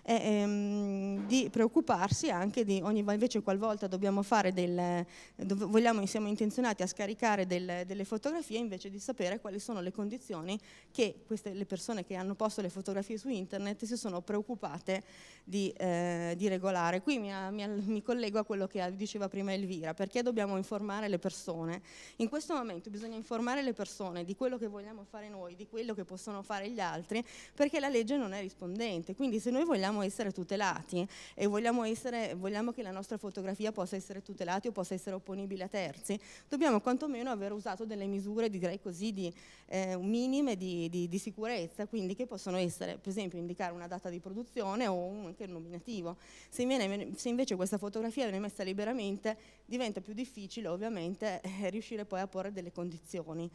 e ehm, di preoccuparsi anche di ogni invece qualvolta dobbiamo fare del, vogliamo, siamo intenzionati a scaricare del, delle fotografie invece di sapere quali sono le condizioni che queste, le persone che hanno posto le fotografie su internet si sono preoccupate di, eh, di regolare. Qui mi, mi, mi collego a quello che diceva prima Elvira, perché dobbiamo informare le persone? In questo momento bisogna informare le persone di quello che vogliamo fare noi, di quello che possono fare gli altri, perché la legge non è rispondente, quindi se noi vogliamo vogliamo essere tutelati e vogliamo, essere, vogliamo che la nostra fotografia possa essere tutelata o possa essere opponibile a terzi, dobbiamo quantomeno aver usato delle misure direi così di, eh, minime di, di, di, sicurezza, quindi che possono essere per esempio indicare una data di produzione o anche un nominativo. Se, viene, se invece questa fotografia viene messa liberamente diventa più difficile ovviamente eh, riuscire poi a porre delle condizioni.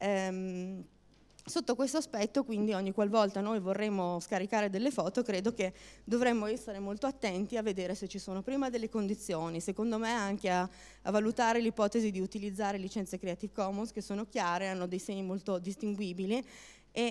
Um, Sotto questo aspetto, quindi, ogni qualvolta noi vorremmo scaricare delle foto, credo che dovremmo essere molto attenti a vedere se ci sono prima delle condizioni, secondo me anche a, a valutare l'ipotesi di utilizzare licenze Creative Commons che sono chiare, hanno dei segni molto distinguibili e,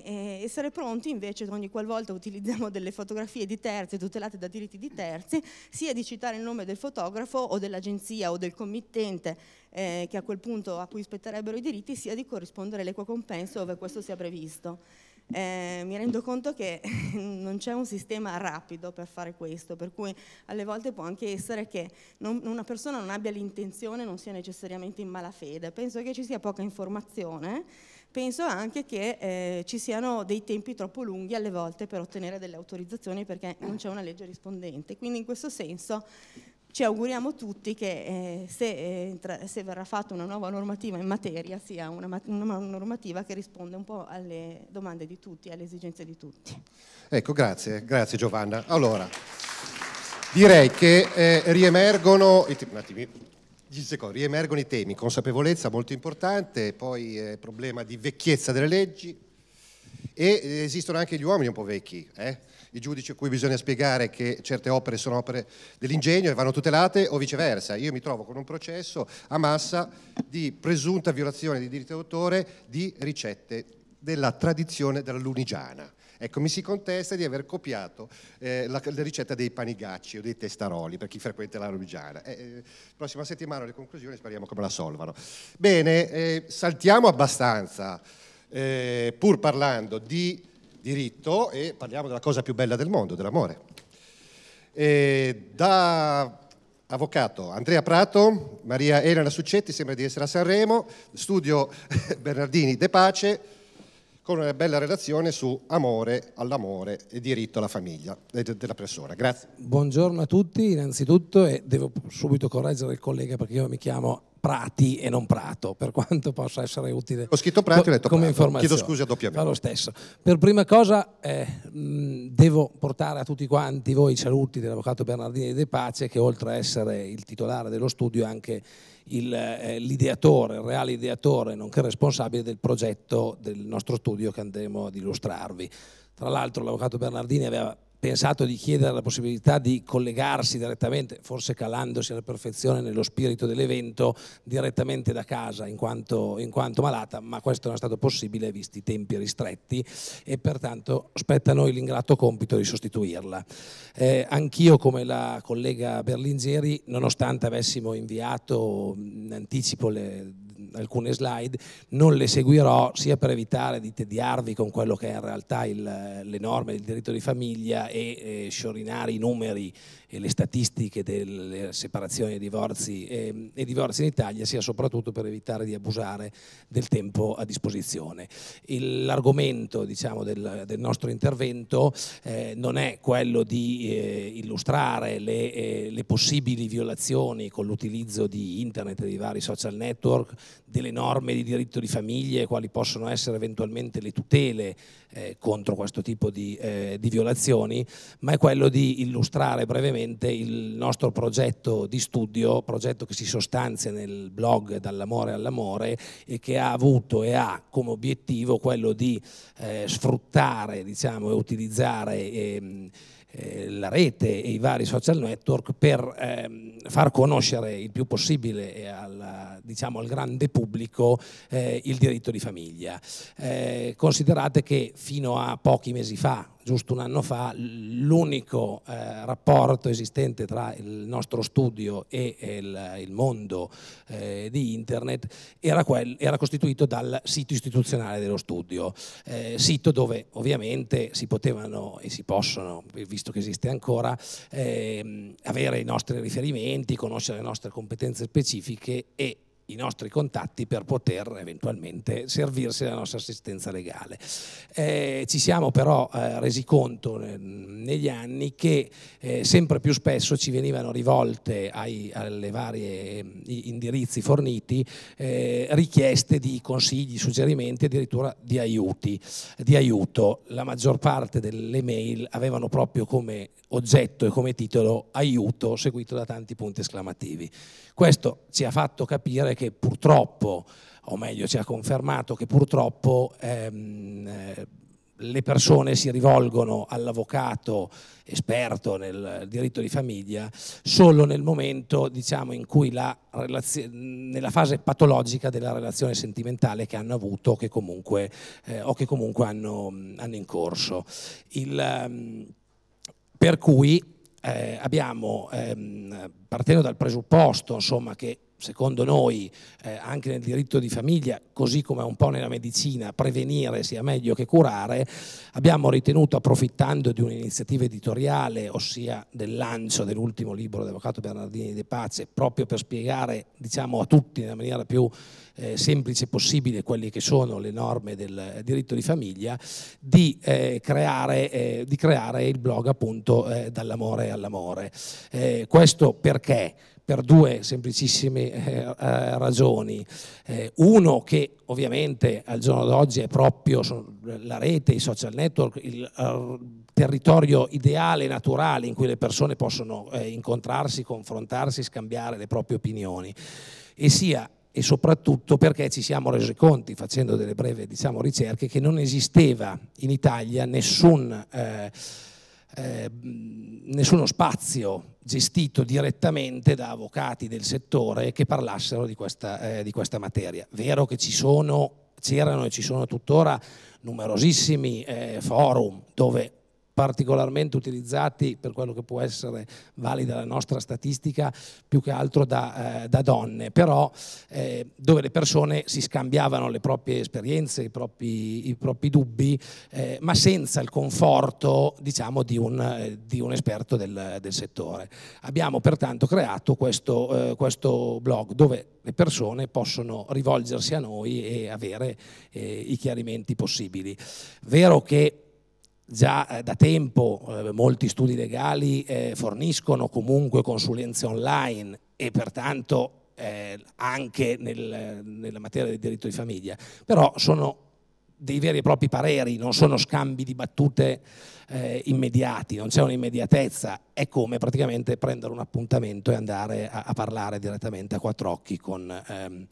e essere pronti invece ogni qualvolta utilizziamo delle fotografie di terzi tutelate da diritti di terzi, sia di citare il nome del fotografo o dell'agenzia o del committente eh, che a quel punto a cui spetterebbero i diritti sia di corrispondere l'equo compenso dove questo sia previsto. Eh, mi rendo conto che non c'è un sistema rapido per fare questo, per cui alle volte può anche essere che non, una persona non abbia l'intenzione, non sia necessariamente in malafede. Penso che ci sia poca informazione, penso anche che eh, ci siano dei tempi troppo lunghi alle volte per ottenere delle autorizzazioni perché non c'è una legge rispondente. Quindi in questo senso ci auguriamo tutti che eh, se, eh, se, verrà fatta una nuova normativa in materia sia una, una, normativa che risponde un po' alle domande di tutti, alle esigenze di tutti. Ecco, grazie, grazie Giovanna. Allora, direi che eh, riemergono, riemergono, i temi, consapevolezza molto importante, poi eh, problema di vecchiezza delle leggi, e eh, esistono anche gli uomini un po' vecchi, eh? i giudici a cui bisogna spiegare che certe opere sono opere dell'ingegno e vanno tutelate o viceversa. Io mi trovo con un processo a massa di presunta violazione di diritto d'autore di ricette della tradizione della lunigiana. Ecco, mi si contesta di aver copiato eh, la, la, ricetta dei panigacci o dei testaroli per chi frequenta la Lunigiana. Eh, eh prossima settimana le conclusioni speriamo come la solvano. Bene, eh, saltiamo abbastanza eh, pur parlando di diritto e parliamo della cosa più bella del mondo, dell'amore. E eh, da avvocato Andrea Prato, Maria Elena Succetti, sembra di essere a Sanremo, studio Bernardini De Pace, con una bella relazione su amore all'amore e diritto alla famiglia eh, della persona. Grazie. Buongiorno a tutti, innanzitutto, e devo subito correggere il collega perché io mi chiamo prati e non prato, per quanto possa essere utile. Ho scritto prato e ho letto come prato. informazione. Chiedo scusa doppia Fa lo stesso. Per prima cosa eh, devo portare a tutti quanti voi i saluti dell'avvocato Bernardini De Pace, che oltre a essere il titolare dello studio è anche il, eh, l'ideatore, il reale ideatore, nonché responsabile del progetto del nostro studio che andremo ad illustrarvi. Tra l'altro l'avvocato Bernardini aveva pensato di chiedere la possibilità di collegarsi direttamente, forse calandosi alla perfezione nello spirito dell'evento, direttamente da casa in quanto, in quanto, malata, ma questo non è stato possibile visti i tempi ristretti e pertanto spetta a noi l'ingrato compito di sostituirla. Eh, anch'io come la collega Berlingeri, nonostante avessimo inviato in anticipo le alcune slide, non le seguirò sia per evitare di tediarvi con quello che è in realtà le norme del diritto di famiglia e eh, sciorinare i numeri e le statistiche delle separazioni e divorzi, e, ehm, e divorzi in Italia sia soprattutto per evitare di abusare del tempo a disposizione. L'argomento diciamo, del, del, nostro intervento eh, non è quello di eh, illustrare le, eh, le, possibili violazioni con l'utilizzo di internet e di vari social network, delle norme di diritto di famiglia e quali possono essere eventualmente le tutele eh, contro questo tipo di, eh, di violazioni, ma è quello di illustrare brevemente ovviamente il nostro progetto di studio, progetto che si sostanzia nel blog Dall'amore all'amore e che ha avuto e ha come obiettivo quello di eh, sfruttare diciamo, e utilizzare ehm, eh, la rete e i vari social network per ehm, far conoscere il più possibile al, diciamo, al grande pubblico eh, il diritto di famiglia. Eh, considerate che fino a pochi mesi fa, giusto un anno fa, l'unico eh, rapporto esistente tra il nostro studio e il, il mondo eh, di internet era, quel, era, costituito dal sito istituzionale dello studio, eh, sito dove ovviamente si potevano e si possono, visto che esiste ancora, ehm, avere i nostri riferimenti, conoscere le nostre competenze specifiche e i nostri contatti per poter eventualmente servirsi della nostra assistenza legale. Eh, ci siamo però eh, resi conto eh, negli anni che eh, sempre più spesso ci venivano rivolte ai varie ehm, indirizzi forniti eh, richieste di consigli, suggerimenti, addirittura di, aiuti, di aiuto. La maggior parte delle mail avevano proprio come oggetto e come titolo aiuto seguito da tanti punti esclamativi. Questo ci ha fatto capire che purtroppo, o meglio ci ha confermato che purtroppo ehm, eh, le persone si rivolgono all'avvocato esperto nel diritto di famiglia solo nel momento diciamo, in cui la nella fase patologica della relazione sentimentale che hanno avuto che comunque, eh, o che comunque hanno, hanno in corso. Il, ehm, per cui eh, abbiamo, ehm, partendo dal presupposto insomma, che secondo noi eh, anche nel diritto di famiglia, così come un po' nella medicina, prevenire sia meglio che curare, abbiamo ritenuto, approfittando di un'iniziativa editoriale, ossia del lancio dell'ultimo libro dell'avvocato Bernardini De Pace, proprio per spiegare diciamo, a tutti nella maniera più eh, semplice possibile quelle che sono le norme del diritto di famiglia, di, eh, creare, eh, di creare, il blog appunto eh, Dall'amore all'amore. Eh, questo perché? per due semplicissime eh, eh, ragioni. Eh, uno che ovviamente al giorno d'oggi è proprio la rete, i social network, il eh, territorio ideale naturale in cui le persone possono eh, incontrarsi, confrontarsi, scambiare le proprie opinioni e sia e soprattutto perché ci siamo resi conti, facendo delle breve diciamo, ricerche, che non esisteva in Italia nessun eh, Ehm, nessuno spazio gestito direttamente da avvocati del settore che parlassero di questa, eh, di questa materia. Vero che ci sono, c'erano e ci sono tuttora numerosissimi eh, forum dove particolarmente utilizzati per quello che può essere valida la nostra statistica, più che altro da, eh, da donne, però eh, dove le persone si scambiavano le proprie esperienze, i propri, i propri dubbi, eh, ma senza il conforto diciamo, di, un, eh, di un esperto del, del, settore. Abbiamo pertanto creato questo, eh, questo blog dove le persone possono rivolgersi a noi e avere eh, i chiarimenti possibili. Vero che Già eh, da tempo eh, molti studi legali eh, forniscono comunque consulenze online e pertanto anche nel, nella materia del diritto di famiglia, però sono dei veri e propri pareri, non sono scambi di battute eh, immediati, non c'è un'immediatezza, è come praticamente prendere un appuntamento e andare a, a parlare direttamente a quattro occhi con... Ehm,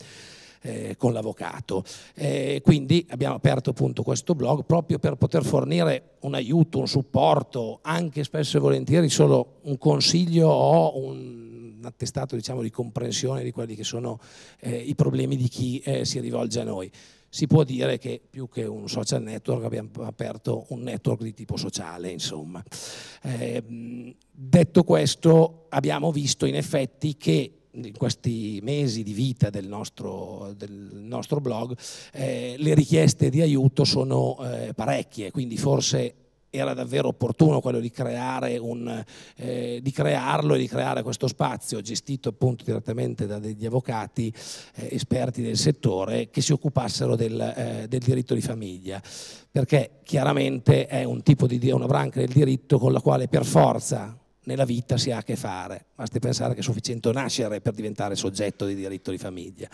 eh, con l'avvocato. Eh, quindi abbiamo aperto appunto questo blog proprio per poter fornire un aiuto, un supporto, anche spesso e volentieri solo un consiglio o un un attestato diciamo, di comprensione di quelli che sono eh, i problemi di chi eh, si rivolge a noi. Si può dire che più che un social network abbiamo aperto un network di tipo sociale, insomma. Eh, detto questo, abbiamo visto in effetti che in questi mesi di vita del nostro, del nostro blog, eh, le richieste di aiuto sono eh, parecchie, quindi forse era davvero opportuno quello di, creare un, eh, di crearlo e di creare questo spazio gestito appunto direttamente da degli avvocati eh, esperti del settore che si occupassero del, eh, del, diritto di famiglia, perché chiaramente è un tipo di, una branca del diritto con la quale per forza nella vita si ha a che fare, basti pensare che è sufficiente nascere per diventare soggetto di diritto di famiglia.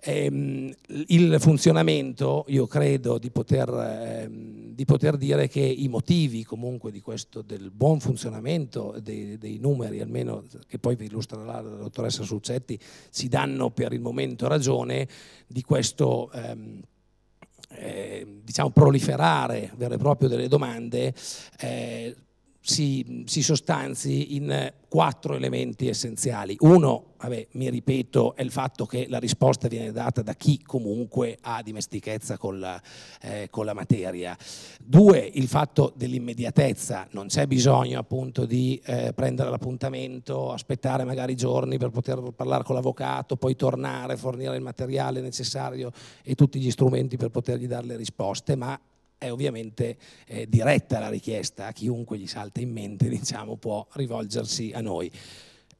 Ehm, il funzionamento, io credo di poter, ehm, di poter, dire che i motivi comunque di questo, del buon funzionamento dei, dei numeri, almeno che poi vi illustrerà la dottoressa Succetti, ci danno per il momento ragione di questo... Ehm, eh, diciamo proliferare vero e proprio delle domande eh, si, si, sostanzi in quattro elementi essenziali. Uno, vabbè, mi ripeto, è il fatto che la risposta viene data da chi comunque ha dimestichezza con la, eh, con la materia. Due, il fatto dell'immediatezza, non c'è bisogno appunto di eh, prendere l'appuntamento, aspettare magari giorni per poter parlare con l'avvocato, poi tornare, fornire il materiale necessario e tutti gli strumenti per potergli dare le risposte, ma è ovviamente eh, diretta la richiesta, chiunque gli salta in mente diciamo, può rivolgersi a noi.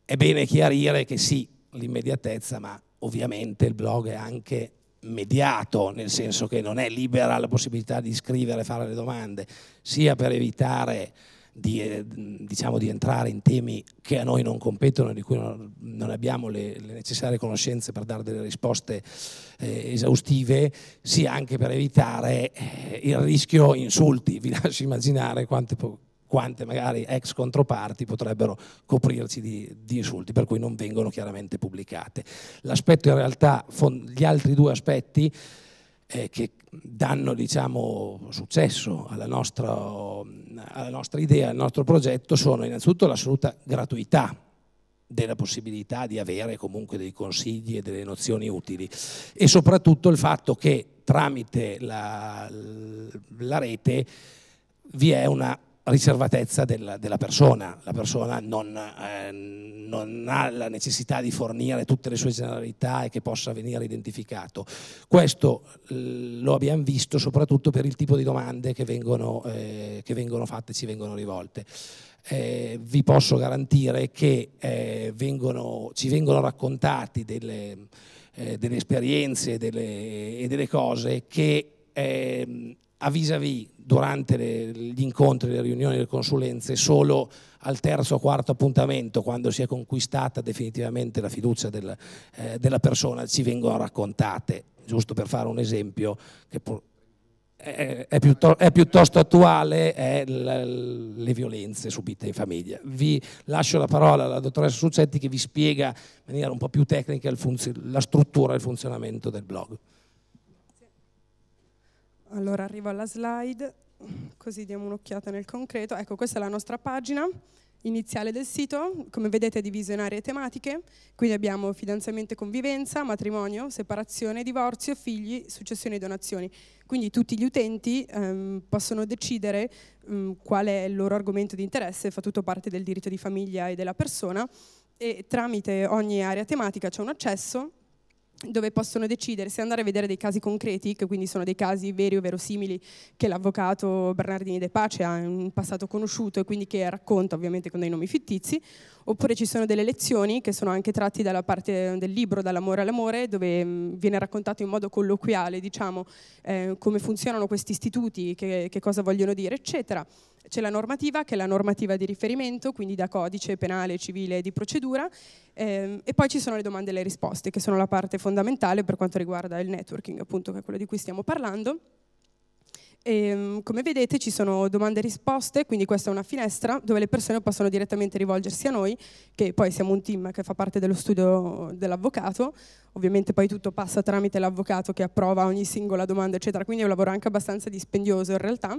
È bene chiarire che sì, l'immediatezza, ma ovviamente il blog è anche mediato, nel senso che non è libera la possibilità di scrivere e fare le domande, sia per evitare di, eh, diciamo, di, entrare in temi che a noi non competono, di cui non, abbiamo le, le, necessarie conoscenze per dare delle risposte eh, esaustive, sia anche per evitare eh, il rischio insulti. Vi lascio immaginare quante, quante magari ex controparti potrebbero coprirci di, di, insulti, per cui non vengono chiaramente pubblicate. L'aspetto in realtà, gli altri due aspetti eh, che danno diciamo, successo alla nostra, alla nostra idea, al nostro progetto, sono innanzitutto l'assoluta gratuità della possibilità di avere comunque dei consigli e delle nozioni utili e soprattutto il fatto che tramite la, la rete vi è una riservatezza della, della, persona, la persona non, eh, non, ha la necessità di fornire tutte le sue generalità e che possa venire identificato. Questo lo abbiamo visto soprattutto per il tipo di domande che vengono, eh, che vengono fatte e ci vengono rivolte. Eh, vi posso garantire che eh, vengono, ci vengono raccontati delle, eh, delle esperienze delle, e delle cose che ehm, a vis-à-vis durante le, gli incontri, le riunioni, le consulenze, solo al terzo o quarto appuntamento, quando si è conquistata definitivamente la fiducia del, eh, della persona, ci vengono raccontate, giusto per fare un esempio che è, è, piuttosto, è piuttosto, attuale, è l, le violenze subite in famiglia. Vi lascio la parola alla dottoressa Succetti che vi spiega in maniera un po' più tecnica funzio, la struttura e il funzionamento del blog. Allora arrivo alla slide, così diamo un'occhiata nel concreto. Ecco, questa è la nostra pagina iniziale del sito, come vedete è diviso in aree tematiche, quindi abbiamo fidanzamento e convivenza, matrimonio, separazione, divorzio, figli, successioni e donazioni. Quindi tutti gli utenti ehm, possono decidere ehm, qual è il loro argomento di interesse, fa tutto parte del diritto di famiglia e della persona e tramite ogni area tematica c'è un accesso dove possono decidere se andare a vedere dei casi concreti, che quindi sono dei casi veri o verosimili che l'avvocato Bernardini De Pace ha in passato conosciuto e quindi che racconta ovviamente con dei nomi fittizi, oppure ci sono delle lezioni che sono anche tratti dalla parte del libro Dall'amore all'amore, dove mm, viene raccontato in modo colloquiale diciamo, eh, come funzionano questi istituti, che, che cosa vogliono dire, eccetera c'è la normativa, che è la normativa di riferimento, quindi da codice penale, civile e di procedura, ehm, e poi ci sono le domande e le risposte, che sono la parte fondamentale per quanto riguarda il networking, appunto, che è quello di cui stiamo parlando. E, ehm, come vedete ci sono domande e risposte, quindi questa è una finestra dove le persone possono direttamente rivolgersi a noi, che poi siamo un team che fa parte dello studio dell'avvocato, ovviamente poi tutto passa tramite l'avvocato che approva ogni singola domanda, eccetera, quindi è un lavoro anche abbastanza dispendioso in realtà.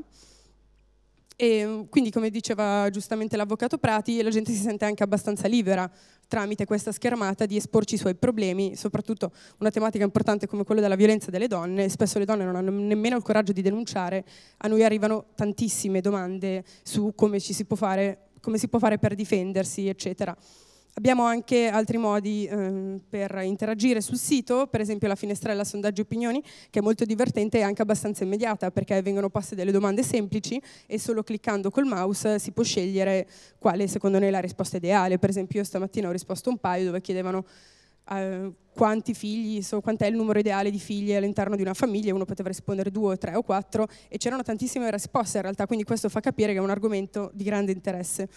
E ehm, quindi, come diceva giustamente l'avvocato Prati, la gente si sente anche abbastanza libera tramite questa schermata di esporci i suoi problemi, soprattutto una tematica importante come quella della violenza delle donne. Spesso le donne non hanno nemmeno il coraggio di denunciare, a noi arrivano tantissime domande su come ci si può fare, come si può fare per difendersi, eccetera. Abbiamo anche altri modi ehm, per interagire sul sito, per esempio la finestrella sondaggi opinioni, che è molto divertente e anche abbastanza immediata, perché vengono poste delle domande semplici e solo cliccando col mouse si può scegliere quale secondo noi è la risposta ideale. Per esempio io stamattina ho risposto un paio dove chiedevano eh, quanti figli, so, quant'è il numero ideale di figli all'interno di una famiglia, uno poteva rispondere due, tre o quattro, e c'erano tantissime risposte in realtà, quindi questo fa capire che è un argomento di grande interesse.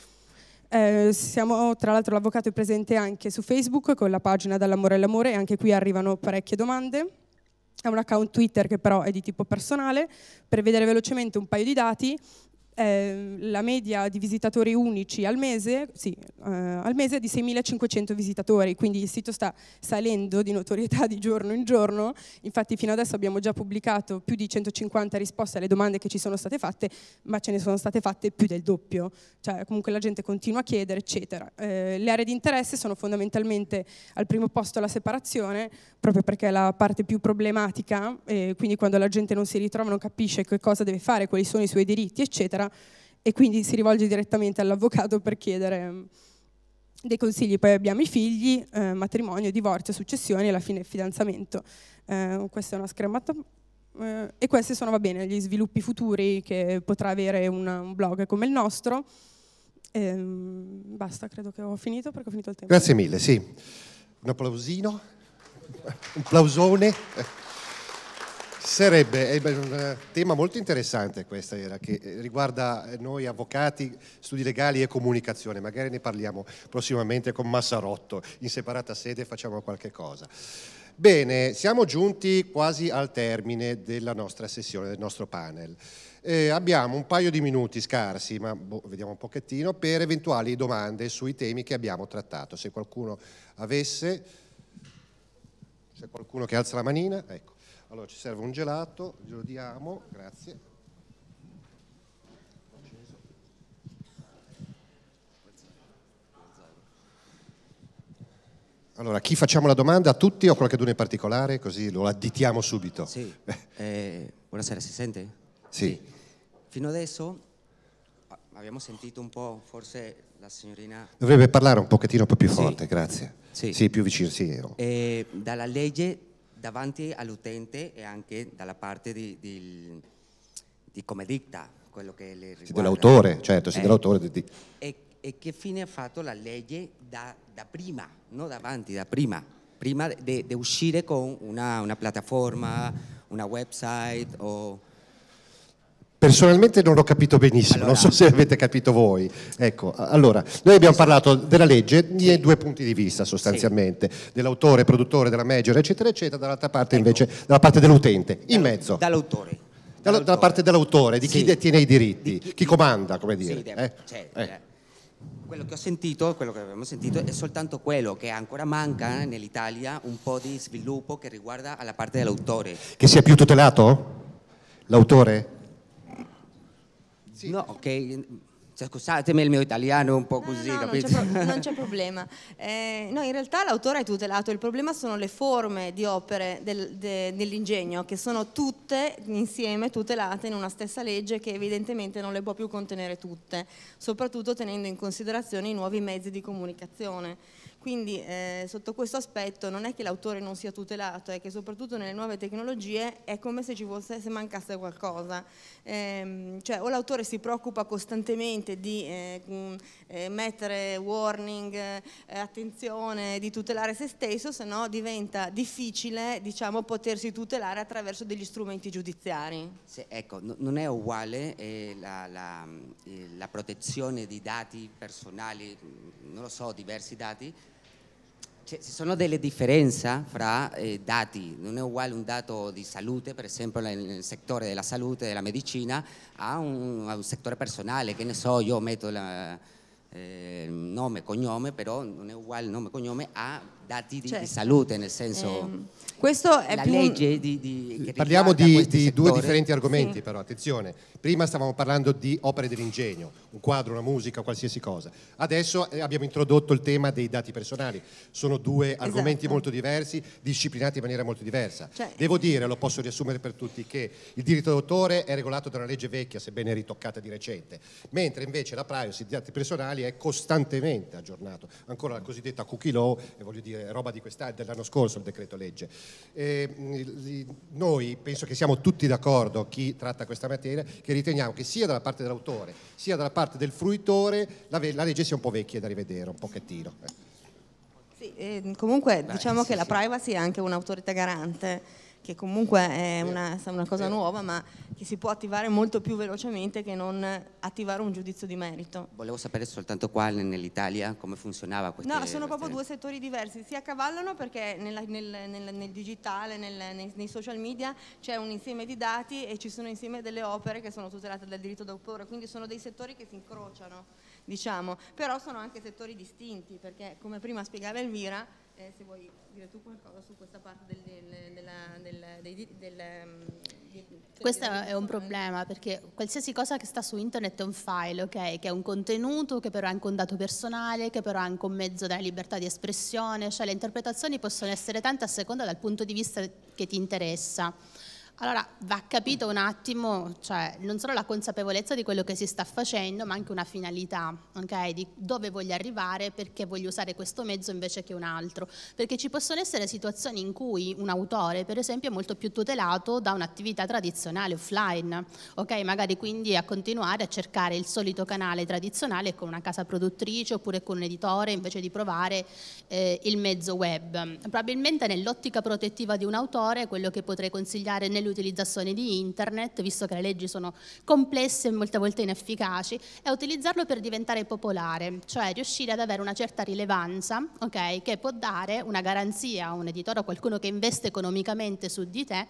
Eh, siamo, tra l'altro l'avvocato è presente anche su Facebook con la pagina Dall'amore all'amore e anche qui arrivano parecchie domande. È un account Twitter che però è di tipo personale. Per vedere velocemente un paio di dati, eh, la media di visitatori unici al mese, sì, eh, al mese è di 6.500 visitatori, quindi il sito sta salendo di notorietà di giorno in giorno, infatti fino adesso abbiamo già pubblicato più di 150 risposte alle domande che ci sono state fatte, ma ce ne sono state fatte più del doppio, cioè comunque la gente continua a chiedere, eccetera. Eh, le aree di interesse sono fondamentalmente al primo posto la separazione, proprio perché è la parte più problematica, quindi quando la gente non si ritrova, non capisce che cosa deve fare, quali sono i suoi diritti, eccetera eccetera, e quindi si rivolge direttamente all'avvocato per chiedere mm, dei consigli. Poi abbiamo i figli, eh, matrimonio, divorzio, successioni e alla fine fidanzamento. Eh, questa è una scremata. Eh, e questi sono, va bene, gli sviluppi futuri che potrà avere una, un blog come il nostro. Ehm, basta, credo che ho finito perché ho finito il tempo. Grazie mille, sì. Un applausino, un plausone. Sarebbe è un eh, tema molto interessante questa era, che eh, riguarda eh, noi avvocati, studi legali e comunicazione, magari ne parliamo prossimamente con Massarotto, in separata sede facciamo qualche cosa. Bene, siamo giunti quasi al termine della nostra sessione, del nostro panel. Eh, abbiamo un paio di minuti scarsi, ma boh, vediamo un pochettino, per eventuali domande sui temi che abbiamo trattato. Se qualcuno avesse, se qualcuno che alza la manina, ecco. Allora ci serve un gelato, glielo diamo, grazie. Allora, a chi facciamo la domanda? A tutti o a qualcuno in particolare? Così lo additiamo subito. Sì. Eh, buonasera, si sente? Sì. sì. Fino adesso abbiamo sentito un po', forse la signorina... Dovrebbe parlare un pochettino un po' più forte, sì. grazie. Sì. sì. più vicino, sì. Eh, dalla legge davanti all'utente e anche dalla parte di, di, di come dicta quello che le riguarda. Sì, dell'autore, certo, sì, eh, dell'autore. Di... E, e, che fine ha fatto la legge da, da prima, non davanti, da prima, prima di uscire con una, una piattaforma, una website o Personalmente non l'ho capito benissimo, allora, non so se avete capito voi. Ecco, allora, noi abbiamo parlato della legge di sì. due punti di vista sostanzialmente, sì. dell'autore, produttore, della major, eccetera, eccetera, dall'altra parte ecco. invece, dalla parte dell'utente, in mezzo. Dall'autore. Dalla, dalla parte dell'autore, di sì. chi detiene i diritti, chi, chi, comanda, come dire. Sì, eh? cioè, eh. Quello che ho sentito, quello che abbiamo sentito è soltanto quello che ancora manca eh, nell'Italia un po' di sviluppo che riguarda la parte dell'autore. Che sia più tutelato? L'autore? Sì. No, che... Cioè, scusatemi il mio italiano è un po' così, no, no, capito? Non c'è, pro problema. Eh, no, in realtà l'autore è tutelato, il problema sono le forme di opere del, de, dell'ingegno, che sono tutte insieme tutelate in una stessa legge che evidentemente non le può più contenere tutte, soprattutto tenendo in considerazione i nuovi mezzi di comunicazione quindi eh, sotto questo aspetto non è che l'autore non sia tutelato, è che soprattutto nelle nuove tecnologie è come se ci fosse, se mancasse qualcosa. Eh, cioè o l'autore si preoccupa costantemente di eh, mm, eh mettere warning, eh, attenzione, di tutelare se stesso, se no diventa difficile diciamo, potersi tutelare attraverso degli strumenti giudiziari. Sì, ecco, non è uguale eh, la, la, mm, la protezione di dati personali, mm, non lo so, diversi dati cioè, ci sono delle differenze fra eh, dati, non è uguale un dato di salute, per esempio nel settore della salute, della medicina, a un, a un settore personale, che ne so, io metto eh, il eh, nome, cognome, però non è uguale il nome, e cognome a dati di, cioè, di certo. salute, nel senso... Ehm, questo è la più... legge di, di Parliamo di, di due differenti argomenti sì. però, attenzione. Prima stavamo parlando di opere dell'ingegno, un quadro, una musica, qualsiasi cosa. Adesso eh, abbiamo introdotto il tema dei dati personali. Sono due esatto. argomenti esatto. molto diversi, disciplinati in maniera molto diversa. Cioè, Devo dire, lo posso riassumere per tutti, che il diritto d'autore è regolato da una legge vecchia, sebbene ritoccata di recente, mentre invece la privacy dei dati personali è costantemente aggiornato. Ancora la cosiddetta cookie law, e voglio dire eh, roba dell'anno scorso il decreto legge. Eh, noi penso che siamo tutti d'accordo, chi tratta questa materia, che riteniamo che sia dalla parte dell'autore sia dalla parte del fruitore la, la, legge sia un po' vecchia da rivedere, un pochettino. Eh. Sì, eh, comunque Beh, diciamo sì, che sì. la privacy è anche un'autorità garante che comunque è una, una, cosa nuova, ma che si può attivare molto più velocemente che non attivare un giudizio di merito. Volevo sapere soltanto qua nell'Italia come funzionava questo. No, sono proprio due settori diversi, si accavallano perché nella, nel, nel, nel, digitale, nel, nei, nei, social media c'è un insieme di dati e ci sono insieme delle opere che sono tutelate dal diritto d'autore, quindi sono dei settori che si incrociano, diciamo, però sono anche settori distinti, perché come prima spiegava Elvira, eh, se vuoi dire tu qualcosa su questa parte del, del, della, del, dei, del ehm, questo è un problema perché qualsiasi cosa che sta su internet è un file, ok? Che è un contenuto, che però è anche un dato personale, che però è anche un mezzo della libertà di espressione, cioè le interpretazioni possono essere tante a seconda dal punto di vista che ti interessa. Allora, va capito un attimo, cioè, non solo la consapevolezza di quello che si sta facendo, ma anche una finalità, ok? Di dove voglio arrivare, perché voglio usare questo mezzo invece che un altro. Perché ci possono essere situazioni in cui un autore, per esempio, è molto più tutelato da un'attività tradizionale offline, ok? Magari quindi a continuare a cercare il solito canale tradizionale con una casa produttrice oppure con un editore invece di provare eh, il mezzo web. Probabilmente nell'ottica protettiva di un autore, quello che potrei consigliare nell'università utilizzazione di internet, visto che le leggi sono complesse e molte volte inefficaci, è utilizzarlo per diventare popolare, cioè riuscire ad avere una certa rilevanza, okay, che può dare una garanzia a un editore o a qualcuno che investe economicamente su di te,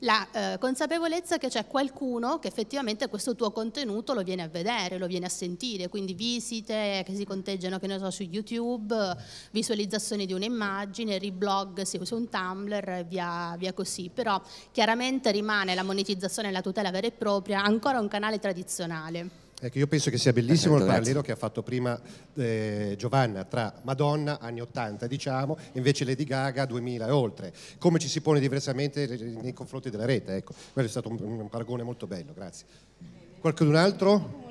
la eh, consapevolezza che c'è qualcuno che effettivamente questo tuo contenuto lo viene a vedere, lo viene a sentire, quindi visite che si conteggiano che ne so, su YouTube, visualizzazioni di un'immagine, reblog su, su un Tumblr e via, via così, però chiaramente rimane la monetizzazione e la tutela vera e propria ancora un canale tradizionale. Ecco, io penso che sia bellissimo eh, il parallelo che ha fatto prima eh, Giovanna tra Madonna, anni 80 diciamo, invece Lady Gaga 2000 e oltre, come ci si pone diversamente nei confronti della rete, ecco, quello è stato un, un paragone molto bello, grazie. Qualcun altro?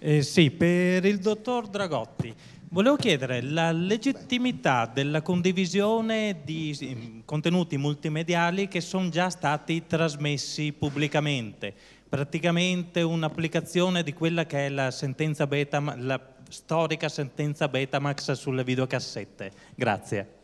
Eh, sì, per il dottor Dragotti. Volevo chiedere la legittimità della condivisione di mm, contenuti multimediali che sono già stati trasmessi pubblicamente praticamente un'applicazione di quella che è la, sentenza beta, la storica sentenza Betamax sulle videocassette. Grazie.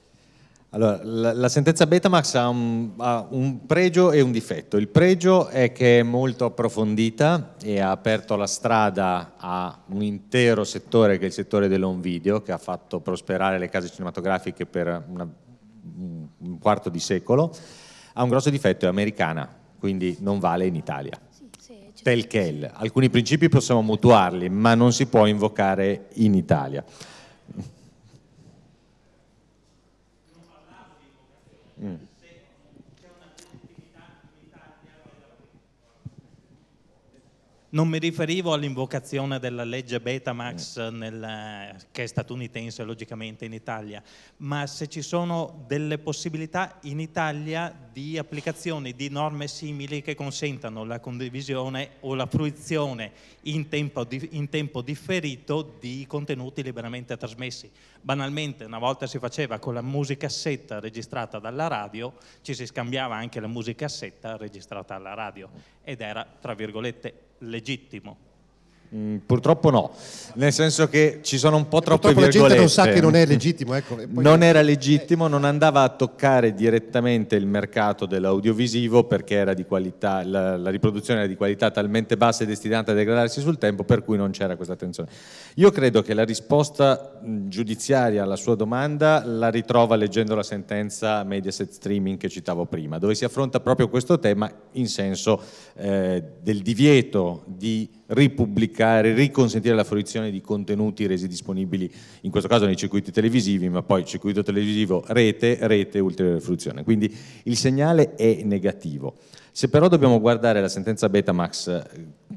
Allora, la, la sentenza Betamax ha un, ha un, pregio e un difetto. Il pregio è che è molto approfondita e ha aperto la strada a un intero settore che è il settore dell'home video, che ha fatto prosperare le case cinematografiche per una, un quarto di secolo. Ha un grosso difetto, è americana, quindi non vale in Italia tel quel. Alcuni principi possiamo mutuarli, ma non si può invocare in Italia. Mm. Non mi riferivo all'invocazione della legge Betamax mm. nel, che è statunitense logicamente in Italia, ma se ci sono delle possibilità in Italia di applicazioni di norme simili che consentano la condivisione o la fruizione in tempo, di, in tempo differito di contenuti liberamente trasmessi. Banalmente una volta si faceva con la musicassetta registrata dalla radio, ci si scambiava anche la musicassetta registrata alla radio ed era tra virgolette legittimo. Mm, purtroppo no, nel senso che ci sono un po' troppe purtroppo virgolette. Purtroppo la gente non sa che non è legittimo. Ecco, non era legittimo, non andava a toccare direttamente il mercato dell'audiovisivo perché era di qualità, la, la riproduzione era di qualità talmente bassa e destinata a degradarsi sul tempo per cui non c'era questa attenzione. Io credo che la risposta mm, giudiziaria alla sua domanda la ritrova leggendo la sentenza Mediaset Streaming che citavo prima, dove si affronta proprio questo tema in senso eh, del divieto di ripubblicare, riconsentire la fruizione di contenuti resi disponibili, in questo caso nei circuiti televisivi, ma poi circuito televisivo, rete, rete, ulteriore fruizione. Quindi il segnale è negativo. Se però dobbiamo guardare la sentenza Betamax, eh,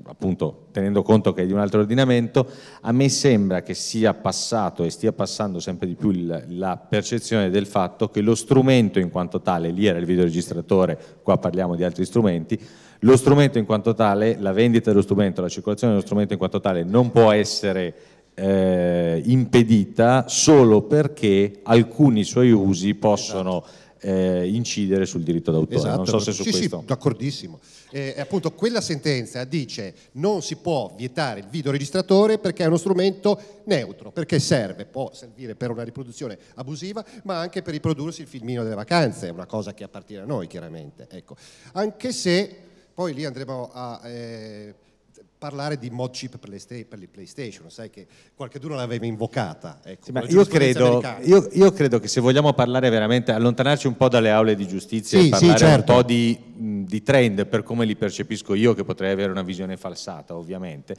appunto tenendo conto che è di un altro ordinamento, a me sembra che sia passato e stia passando sempre di più il, la percezione del fatto che lo strumento in quanto tale, lì era il videoregistratore, qua parliamo di altri strumenti, lo strumento in quanto tale, la vendita dello strumento, la circolazione dello strumento in quanto tale non può essere eh, impedita solo perché alcuni suoi usi possono eh, incidere sul diritto d'autore. Esatto. Non so se su sì, questo. Sì, d'accordissimo. Eh, appunto, quella sentenza dice non si può vietare il videoregistratore perché è uno strumento neutro, perché serve, può servire per una riproduzione abusiva, ma anche per riprodursi il filmino delle vacanze, è una cosa che appartiene a noi chiaramente. Ecco. Anche se poi lì andremo a... Eh, parlare di mod chip per, per le, PlayStation, sai che qualcuno l'aveva invocata. Ecco, sì, io, credo, io, io, credo, che se vogliamo parlare veramente, allontanarci un po' dalle aule di giustizia sì, e parlare sì, certo. un po' di, di, trend per come li percepisco io, che potrei avere una visione falsata ovviamente,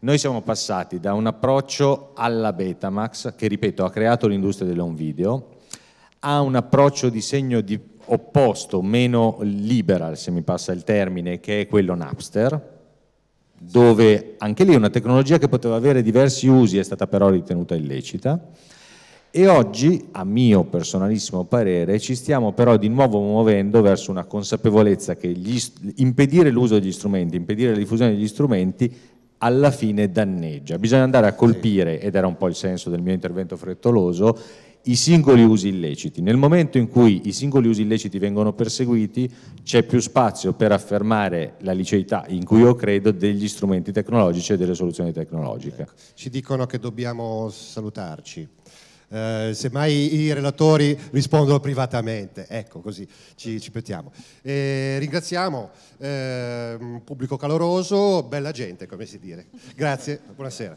noi siamo passati da un approccio alla Betamax, che ripeto ha creato l'industria dell'home video, a un approccio di segno di opposto, meno liberal, se mi passa il termine, che è quello Napster, dove anche lì una tecnologia che poteva avere diversi usi è stata però ritenuta illecita. E oggi, a mio personalissimo parere, ci stiamo però di nuovo muovendo verso una consapevolezza che impedire l'uso degli strumenti, impedire la diffusione degli strumenti, alla fine danneggia. Bisogna andare a colpire, ed era un po' il senso del mio intervento frettoloso, i singoli usi illeciti. Nel momento in cui i singoli usi illeciti vengono perseguiti c'è più spazio per affermare la liceità in cui io credo degli strumenti tecnologici e delle soluzioni tecnologiche. Ecco. Ci dicono che dobbiamo salutarci. Eh, semmai i relatori rispondono privatamente, ecco così ci, ci mettiamo. Eh, ringraziamo eh, pubblico caloroso, bella gente come si dire. Grazie, buonasera.